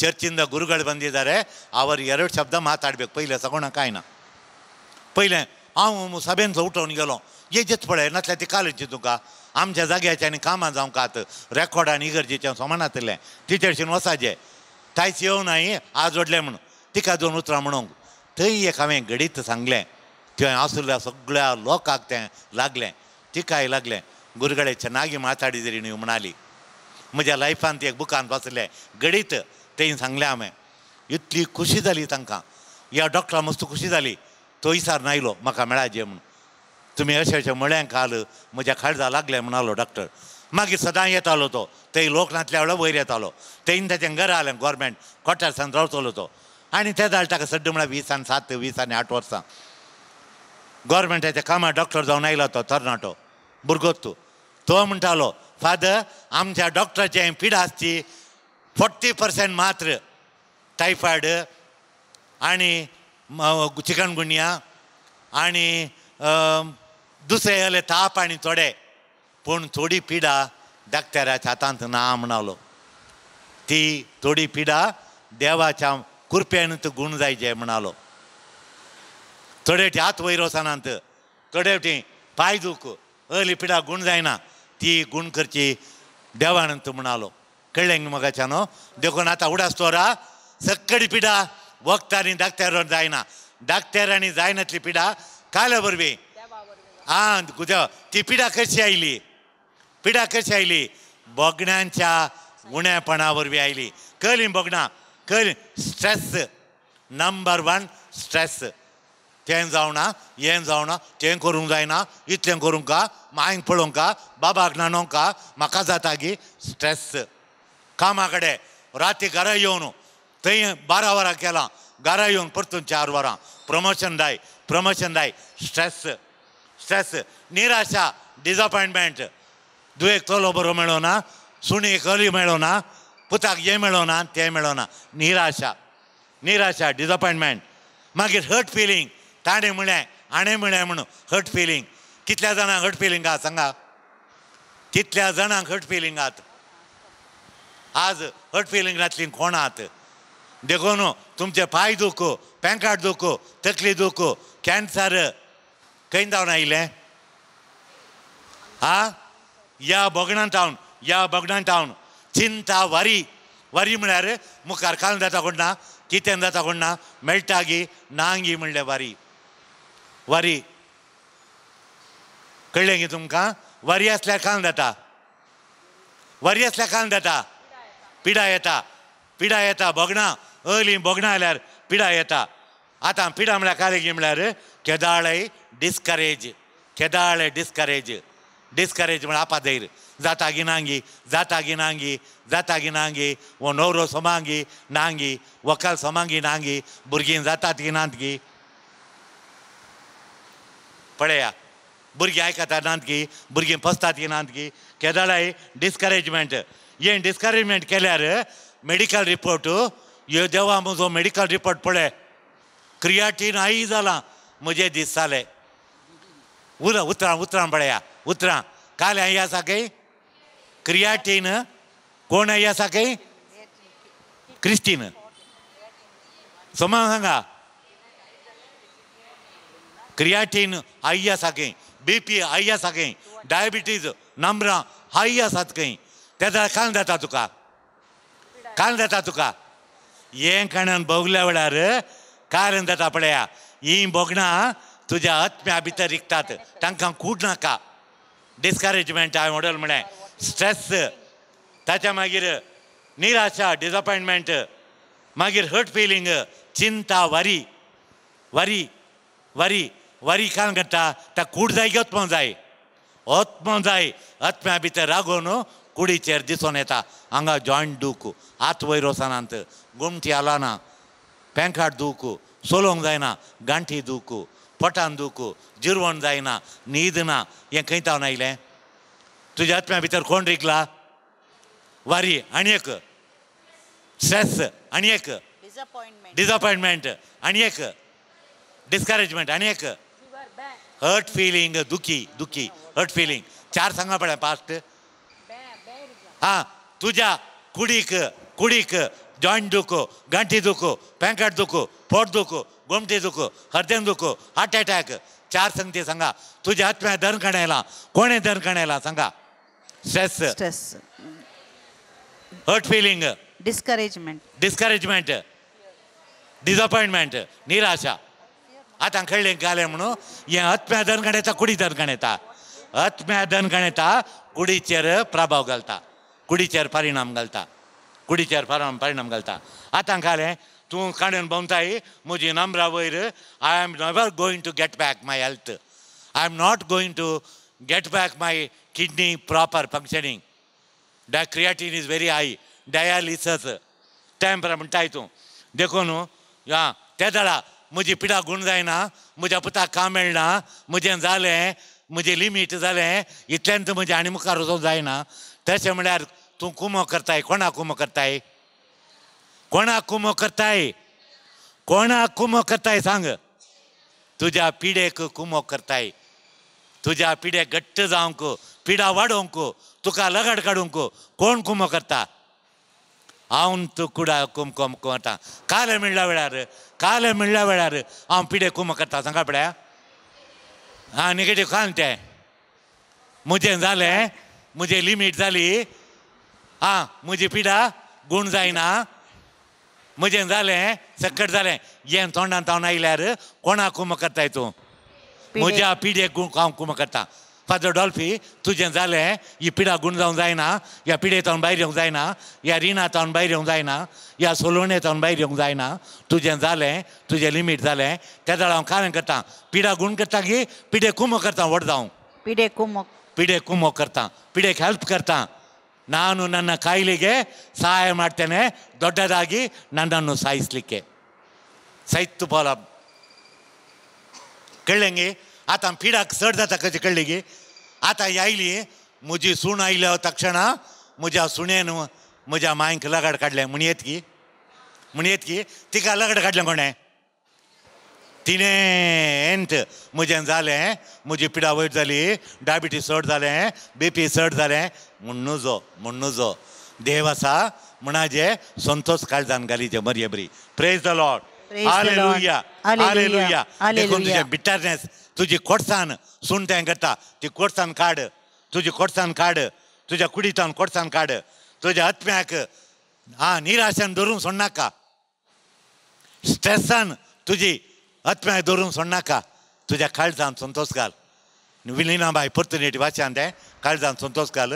ಚರ್ಚಿಂದ ಗುರುಗಳು ಬಂದಿದ್ದಾರೆ ಅವರು शब्द ಶಬ್ದ ಮಾತಾಡಬೇಕು पहिले ತಗೊಳ ಕಾಯ್ನ ಪೈಲೆ ಅವು ಸಭೆನ್ ಊಟವನ್ गेलो ये जेच पळय नातल्या ती काल येची तुका आमच्या जाग्याच्यानी कामां जावंक आत रेकॉर्ड इगर्जेचें समान आसतलें टिचरशीन वसाचें कांयच येवं नाही आज ओढले म्हणून तिका दोन उतरां म्हणूंक थंय एक हांवें घडीत सांगलें थंय आसुल्या सगळ्या लोकांक तें लागलें तिकाय लागलें ಗುರುಗಳೇ ಚೆನ್ನಾಗಿ ಮಾತಾಡಿದಿರಿ ನೀವು ಮನಾಲಿ म्हज्या ती एक बुकान बसले गडीत ते सांगले हा इतली खुशी झाली तांकां या डॉक्टरा मस्त खुशी झाली तो इसार आयलो म्हाका मेळाजे म्हूण तुम्ही अशें अशें म्हळें काल म्हज्या खाडजा लागले म्हणाल डॉक्टर मागीर सदां येतालो तो लोक लोकनाथल्या वेळा वयर येतालो तेणीन तेजें घरा आले गोरमेंट कोटारसान रावतलो तो आनी ते जालें ताका सड्ड म्हळ्यार वीस आनी सात वीस आनी आठ वर्सां गोरमेंटाच्या कामात डॉक्टर जावन आयलो तो तरणाटो भुरगो तो म्हणटालो फादर आमच्या डॉक्टराची एम्पिडासची फोर्टी पर्सेंट मात्र टायफॉयड आणि चिकन आणि दुसरे आले ताप आणि थोडे पण थोडी पिडा डाक्टराच्या हातांत ना म्हणालो ती थोडी पिडा देवाच्या कुरप्यानच गुण जायचे म्हणालो थोडे हात वयर वसनांत थोडे दुख अलिपिडा गुण जायना ती गुण करची देवानंत म्हणालो कळ्ळें म्हाका न्हू देखून आता उडास तोरा सक्कडी पिडा वखदांनी धाकट्यार जायना आणि जायनातली पिडा काल्या बरवी आं कुदेव ती पिडा कशी आयली पिडा कशी आयली बोगण्यांच्या गुण्यापणा आयली कली बोगणा कली स्ट्रेस नंबर वन स्ट्रेस तें जावना हें जावना तें करूंक जायना इतलें करूंक का पळोवंक का बाबाक का म्हाका जाता की स्ट्रेस कामा कडेन राती घरा येवन थंय बारा वरां केलां घरा येवन परतून चार वरां प्रमोशन दाय प्रमोशन दाय स्ट्रेस स्ट्रेस निराशा डिजपॉयंटमेंट दुयेक चलो बरो मेळो सुणी कली मेळोना पुताक हें मेळो तें मेळो निराशा निराशा डिजपॉयंटमेंट मागीर हर्ट फिलींग ताणे म्हळें आणे म्हळें म्हणून हट फिलींग कितल्या जाणांक हट फिलिंग आहात सांगा कितल्या जणांक हट फिलिंग आहात आज हर्ट फिलिंग कोण आहात देखून तुमचे पांय दुखो पॅनकार्ड दुखो तकली दुखो कॅन्सर खंय जावन आयले आ या बोगणान टावन या बोगणान टावन चिंता वारी वारी म्हळ्यार मुखार काल जाता कोण ना कितें जाता कोण ना गी नांगी म्हणलें वारी वरी कळ्ळें गी तुमकां वरी आसल्यार कान जाता वरी आसल्यार कान जाता पिडा येता पिडा येता बोगणां अली बोगणां आल्यार पिडा येता आतां पिडा म्हळ्यार काले गी म्हळ्यार केदाळय डिस्करेज केदाळय डिस्करेज डिस्करेज म्हळ्यार आपादैर जाता गी नांगी जाता गी नांगी जाता गी नांगी वो नवरो सोमांगी नांगी वकाल सोमांगी नांगी भुरगीं जातात गी नात गी पळया भुरगीं नात की भुरगीं फसतात की की केदाळाय डिस्करेजमेंट हे डिस्करेजमेंट केल्यार मेडिकल रिपोर्ट ह्यो देवा म्हजो मेडिकल रिपोर्ट पळय क्रियाटीन आई जालां दीस जाले उल उतरां उतरां पळया उतरां काल आई आसा काय क्रियाटीन कोण आई आसा काय क्रिस्टीन सोमा सांगा क्रियाटीन आई या बी पी आई या साखें डायबिटीज नम्रा हाई या साखें तेदा काल जाता तुका काल जाता तुका हें काणान भोगल्या वेळार कारण जाता पळया हीं भोगणां तुज्या आत्म्या भितर रिकतात तांकां कूड नाका डिस्करेजमेंट हांवें म्हणल म्हणे स्ट्रेस ताच्या मागीर निराशा डिसअपॉइंटमेंट मागीर हर्ट फिलिंग चिंता वरी वरी वरी வரிக்கான் கட்டா த कुडजाय अत्म जाय अत्म जाय अत्म्या भितर रागो न्हू कुडीचेर दिसून येता हांगा जॉयंट दूख आत वयर वसनांत गुमटी आलाना पेंकाट दूख सोलोंक जायना गांठी दूख पोटान दूख जिरवण जायना न्हीद ना हें खंय तावन आयलें तुज्या आत्म्या भितर कोण रिकला वारी आनी एक स्ट्रेस आनी एक डिजअपॉइंटमेंट आनी एक डिस्करेजमेंट आनी एक हर्ट फीलिंग दुखी दुखी हर्ट फीलिंग चार सांगा पडा फास्ट हा तुझ्या कुडीक कुडीक जॉईंट दुखो गांठी दुखो पॅंकट दुखो पोट दुखो गोमटे दुखो हृदय दुखो हार्ट अटैक चार संगते सांगा तुझ्या आत्म्या धन कणायला कोणे धन कणायला सांगा stress stress hurt feeling discouragement discouragement disappointment निराशा ಆತ ಅಂಕಳ್ಳಿ ಗಾಲೆಮನು येता कुडी ದನ್ಗಣೇತ येता अत्म्या धनगण येता कुडीचेर प्रभाव घालता कुडीचेर परिणाम घालता कुडीचेर परिणाम परिणाम घालता आतां घालें तूं काणून भोंवताय म्हजी नंबरा वयर I am never going to get back my health I am not going to get back my kidney proper functioning die creatine is very high time तें म्हणटाय तूं देखून या तेदळा म्हजी पिडा गुण जायना म्हज्या पुताक काम मेळना म्हजें जालें म्हजें लिमीट जालें इतल्यान तर म्हजें आनी मुखार वचूंक जायना तशें म्हळ्यार तूं कुमो करताय कोणाक कुमो करताय कोणाक कुमो करताय कोणाक कुमो करताय सांग तुज्या पिडेक कुमो करताय तुज्या पिडेक घट्ट जावंक पिडा वाडोवंक तुका लगड काडूंक कोण कुमो करता हांव तुकडा कुमकोम करता काल म्हणल्या वेळार ಕಾಲ हांव पिडे ಅವ್ನು करता सांगा ಸಂಗಾಪಡ हां निगेटीव काल ते म्हजें जालें मुजे लिमीट जाली हां म्हजी पिडा गूण जायना म्हजें जालें सकट जालें यें तोंडांत हांव आयल्यार कोणाक कुम करताय तूं म्हज्या पिड्याक हांव कुम करता फादर डॉल्फी तुजें जालें ही पिडा गुणजावन जायना ह्या पिडेतावन भायर येवंक जायना ह्या रिणातावन भायर येवंक जायना ह्या सोलवणेतावन भायर येवंक जायना तुजें जालें तुजें लिमीट जालें तेका हांव कारण करता पिडा गुण करता की पिडे कुमो करता व्हड जावं पिडे कुमो पिडे कुमो करता पिडेक हेल्प करता ನಾನು ನನ್ನ ಕಾಯಿಲೆಗೆ ಸಹಾಯ ಮಾಡ್ತೇನೆ ದೊಡ್ಡದಾಗಿ ನನ್ನನ್ನು ಸಾಯಿಸಲಿಕ್ಕೆ ಸೈತ್ತು ಪೋಲ ಕಳ್ಳಂಗಿ ಆತ ಪೀಡಾಕ್ ಸರ್ದ ತಕ್ಕಿ ಕಳ್ಳಿಗೆ आता आयली मुण आयला तक्षणाज्या सुणेन मुयेक लगड काढले येत की येत की तिका लगड काढले कोणे तिने झाले जाली डायबिटीस चढ झाले बीपी चढ झाले म्हण्णुजो म्हणून जो देव असा म्हणा संतोष काळजान घाली जे बरी बरी द लॉड हालेलुया देखून तुझे बिटरनेस तुझी खोडसाण सुणट्यांक करता ती खोडसाण काड तुझी खोडसाण काड तुझ्या कुडीतान खोडसाण काड तुझ्या आत्म्याक हा निराशान धरून सोडनाका स्ट्रेसान तुझी आत्म्याक धरून सोडनाका तुझ्या काळजान संतोष घाल विलिनाबाई पोर्तुनेटी वाचन ते काळजान संतोष घाल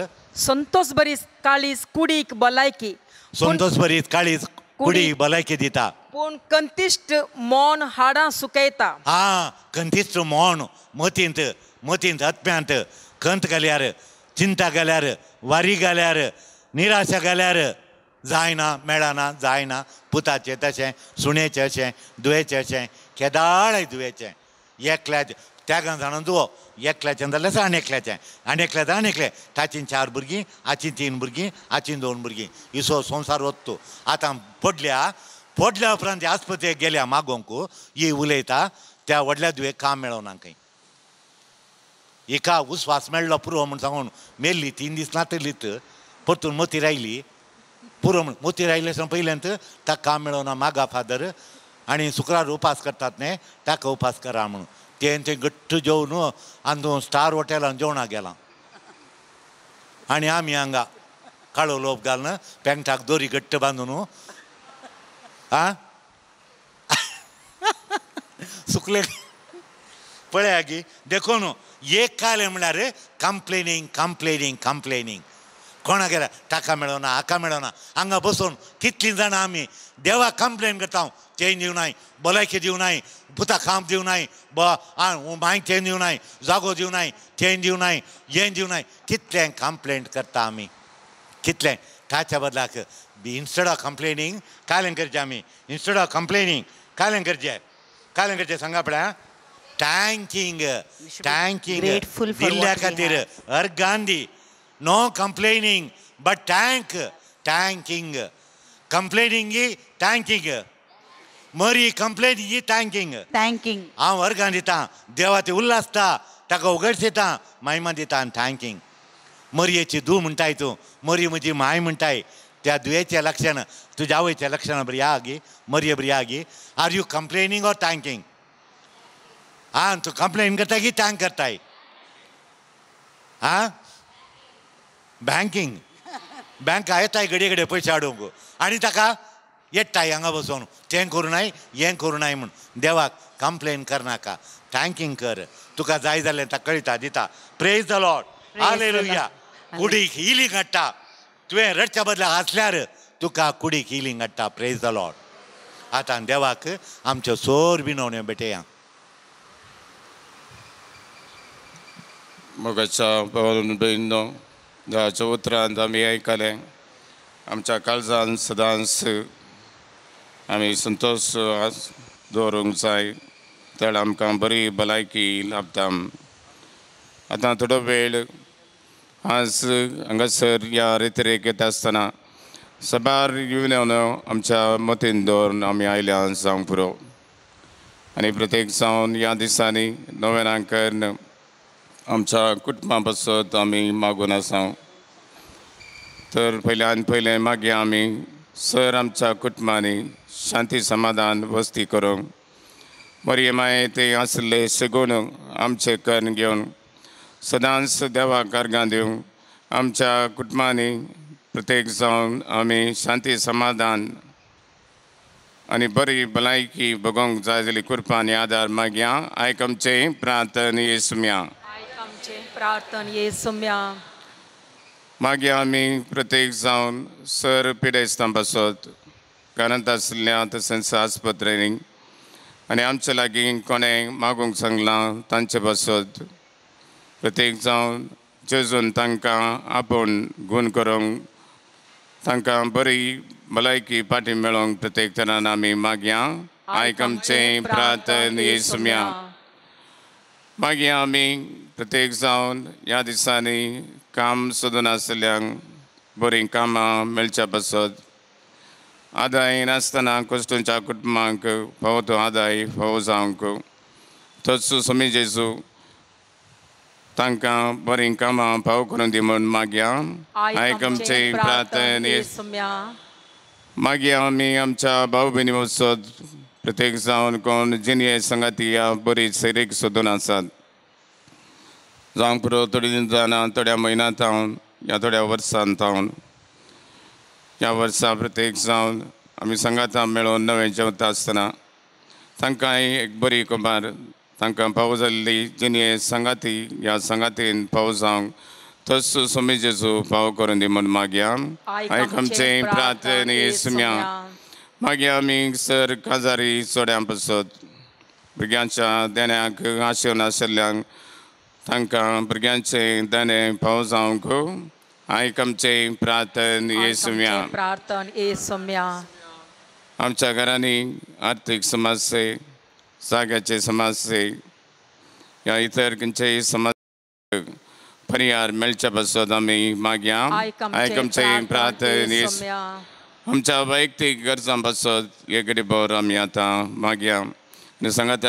संतोष बरी काळीस कुडीक भलायकी संतोष बरी काळीस कुडी भलायकी दिता पूण कंतिश्ट मोन हाडां सुकयता हा कंतिश्ट मोन मतींत मतींत आत्म्यांत कंत घाल्यार चिंता घाल्यार वारी घाल्यार निराशा घाल्यार जायना मेळना जायना पुताचें तशें सुणेचें अशें दुयेचें अशें केदाळ दुयेचें एकल्याचें त्यागान जाणून दुवो एकल्याच्यान जाल्यार आसा आणेकल्याचें आणेकल्याचें आणेकलें ताचीं चार भुरगीं आचीन तीन भुरगीं आचीन दोन भुरगीं इसो संवसार वत्तो आतां पडल्या पडल्या उपरांत आस्पत्रेक गेल्या मागोंकू ही उलयता त्या व्हडल्या दुयेक काम मेळोना खंय एका उस्वास मेळ्ळो पुरो म्हूण सांगून मेल्ली तीन दीस नातलीत परतून मोती रायली पुरो म्हूण मोती रायले आसतना पयल्यांत ताका काम मेळोना मागा फादर आनी शुक्रार उपास करतात न्ही ताका उपास करा म्हणून तें गट्ट जेवन आंदू स्टार हॉटेल जेवणा गेला आणि आम्ही हांगा काळो लोप पेंटाक दोरी गट्ट बांधून आ सुकले पळया गी देखून एक काले रे कंप्लेनिंग कंप्लेनिंग कंप्लेनिंग कोणा कोणागेल्या टाका मेळना हाका मेळना हांगा बसून कितलीं जाणां आमी देवाक कंप्लेन करता हांव चेंज दिवनाय भलायकी दिवनाय भुतां खांब दिवनाय मांय चेंज दिवनाय जागो दिवनाय चेंज दिवनाय हें दिवनाय कितलें कंप्लेन करता आमी कितलें ताच्या बदलाक इन्स्टेड ऑफ कंप्लेनिंग कालें करचें आमी इन्स्टेड ऑफ कंप्लेनिंग कालें करचें कालें करचें सांगा पळया टँकिंग टँकिंग दिल्ल्या खातीर हर गांधी no complaining, but tank, tanking. Complaining is tanking. मरी कंप्लेन ही थँकिंग थँकिंग हांव वर्गान दिता देवाचे उल्लासता ताका उगड दिता मायमा दिता आनी थँकिंग मरयेची धू म्हणटाय तूं मरी म्हजी माय म्हणटाय त्या दुयेच्या लक्षण तुज्या आवयच्या लक्षण बरी या गी मरये बरी गी are you complaining or thanking आं तूं कंप्लेन करता की थँक करताय आं बँकिंग बँक आहे ताय पैसे हाडूंक आणि ताका येडटाय हांगा बसोन तें करुनाय हें नाय म्हूण देवाक कंप्लेन करनाका थँकिंग कर तुका जाय झाले ताका कळिता दिता प्रेज द लॉर्ड आले रुया कुडीक हिलींग हाडटा तुवें रडच्या बदला हसल्यार तुका कुडीक हिलींग हाडटा प्रेज द लॉर्ड आतां देवाक आमच्यो सोर बिनवण्यो भेटया मोगाच्या देवाच्या उतरांत आमी आयकलें आमच्या काळजान सदांच आमी संतोष दवरूंक जाय तेळ आमकां बरी भलायकी लाभता आतां थोडो वेळ आज हांगासर ह्या रेतरेक येता आसतना सबार येवन आमच्या मतीन दवरून आमी आयल्या जावंक पुरो आनी प्रत्येक जावन ह्या दिसांनी नव्यान कर्ण आमच्या कुटुंबा बसत आम्ही मागून आसा तर पयल्यान पहिले मागीर आम्ही सर आमच्या कुटुंबांनी शांती समाधान वस्ती करूंक बरी माये ते आसले शिगून आमचे कर्ण घेवन सदांच देवाक कार्गां दिवंक आमच्या कुटुंबांनी प्रत्येक जावन आम्ही शांती समाधान आनी बरी भलायकी भोगोंक जाय जाल्यार कृपानी आदार मागया आयक आमचें प्रार्थन प्रार्थन मागीर आमी प्रत्येक जाऊन सर पिडेस्तां बसत घरांत असल्या तशेंच आस्पत्रेनी आणि आमच्या लागीं कोणें मागूंक सांगलां तांचे बसोत प्रत्येक जाऊन जेजून तांकां आपण गुण करूंक तांकां बरी भलायकी पाटी मेळोंक प्रत्येक तरान आमी मागया आयक आमचें प्रार्थन येसुम्या मागीर आमी प्रत्येक जावन ह्या दिसांनी काम सोदून आशिल्ल्यांक बरीं कामां मेळच्या पासत आदाय नासतना कश्टूंच्या कुटुंबांक फावो तो आदाय फावो जावंक तत्सू समी जेजू तांकां बरीं कामां फावो करून दी म्हूण मागया आयक आमचे मागी आमी आमच्या भाऊ भयणी वचत प्रत्येक जावन कोण जिनये संगाती या बरी सैरीक सोदून आसात जावं पुरो थोडी दीस थोड्या म्हयन्यांत जावन या थोड्या वर्सान जावन ह्या वर्सा प्रत्येक जावन आमी संगातां मेळून नवें जेवता आसतना तांकांय एक बरी कुमार तांकां पाव जाल्ली जिणे संगाती ह्या संगातीन फाव जावंक तस सोमी जेजू फाव करून दी म्हूण मागया आयक म्हणजे आमचे प्रार्थने सुम्या मागी आमी सर काजारी चोड्यां पासत भुरग्यांच्या देण्याक आशिव नाशिल्ल्यांक tanka brigyanche dane pauzam ko aikamche pratan yesumya pratan yesumya आमच्या घरांनी आर्थिक समस्या जाग्याचे समस्ये या इतर किंचे समस्या परिहार मिळच्या बसवत आम्ही माग्या आयकमचे प्रार्थनेस आमच्या वैयक्तिक गरजा बसवत हे गरीबावर आम्ही आता माग्या आणि सांगत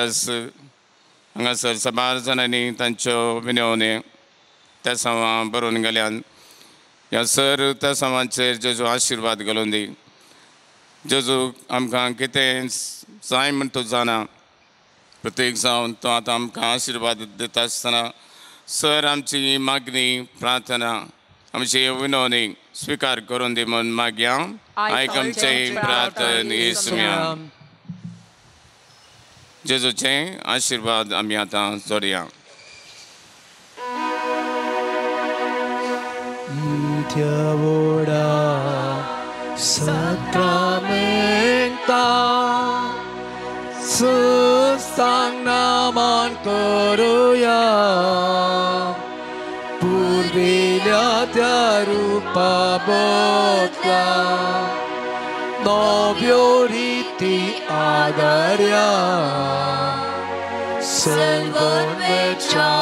nga sol sa barzanani tancho vinone tasama baron galian ya sir tasama cher jo jo ashirwad galondi jo jo am kan kite simon to jana प्रत्येक जाऊन तो आता आमकां आशिर्वाद दिता आसतना सर आमची मागणी प्रार्थना आमची विनवणी स्वीकार करून दी मागया आयक आमचे प्रार्थना जेजूचे आशीर्वाद आम्ही आतां जोडया सुस्तांग नामान करूया पूर्विल्या त्या रूपा बोका nobility adărea. Să-l văd pe cea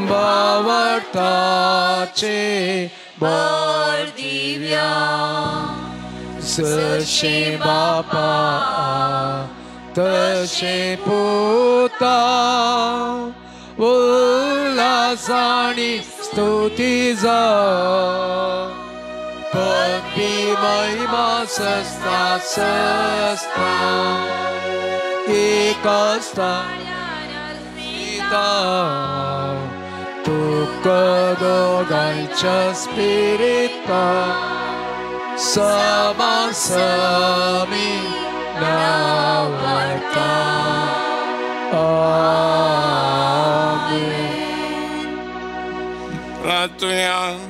Bavarta Bavartace Bardivia, Să-și bapa Tășe puta, Ulasani stutiza, põpi vaimasest asjast igasta mida tukka toga itša spirita sama sami laulata Amen. Amen.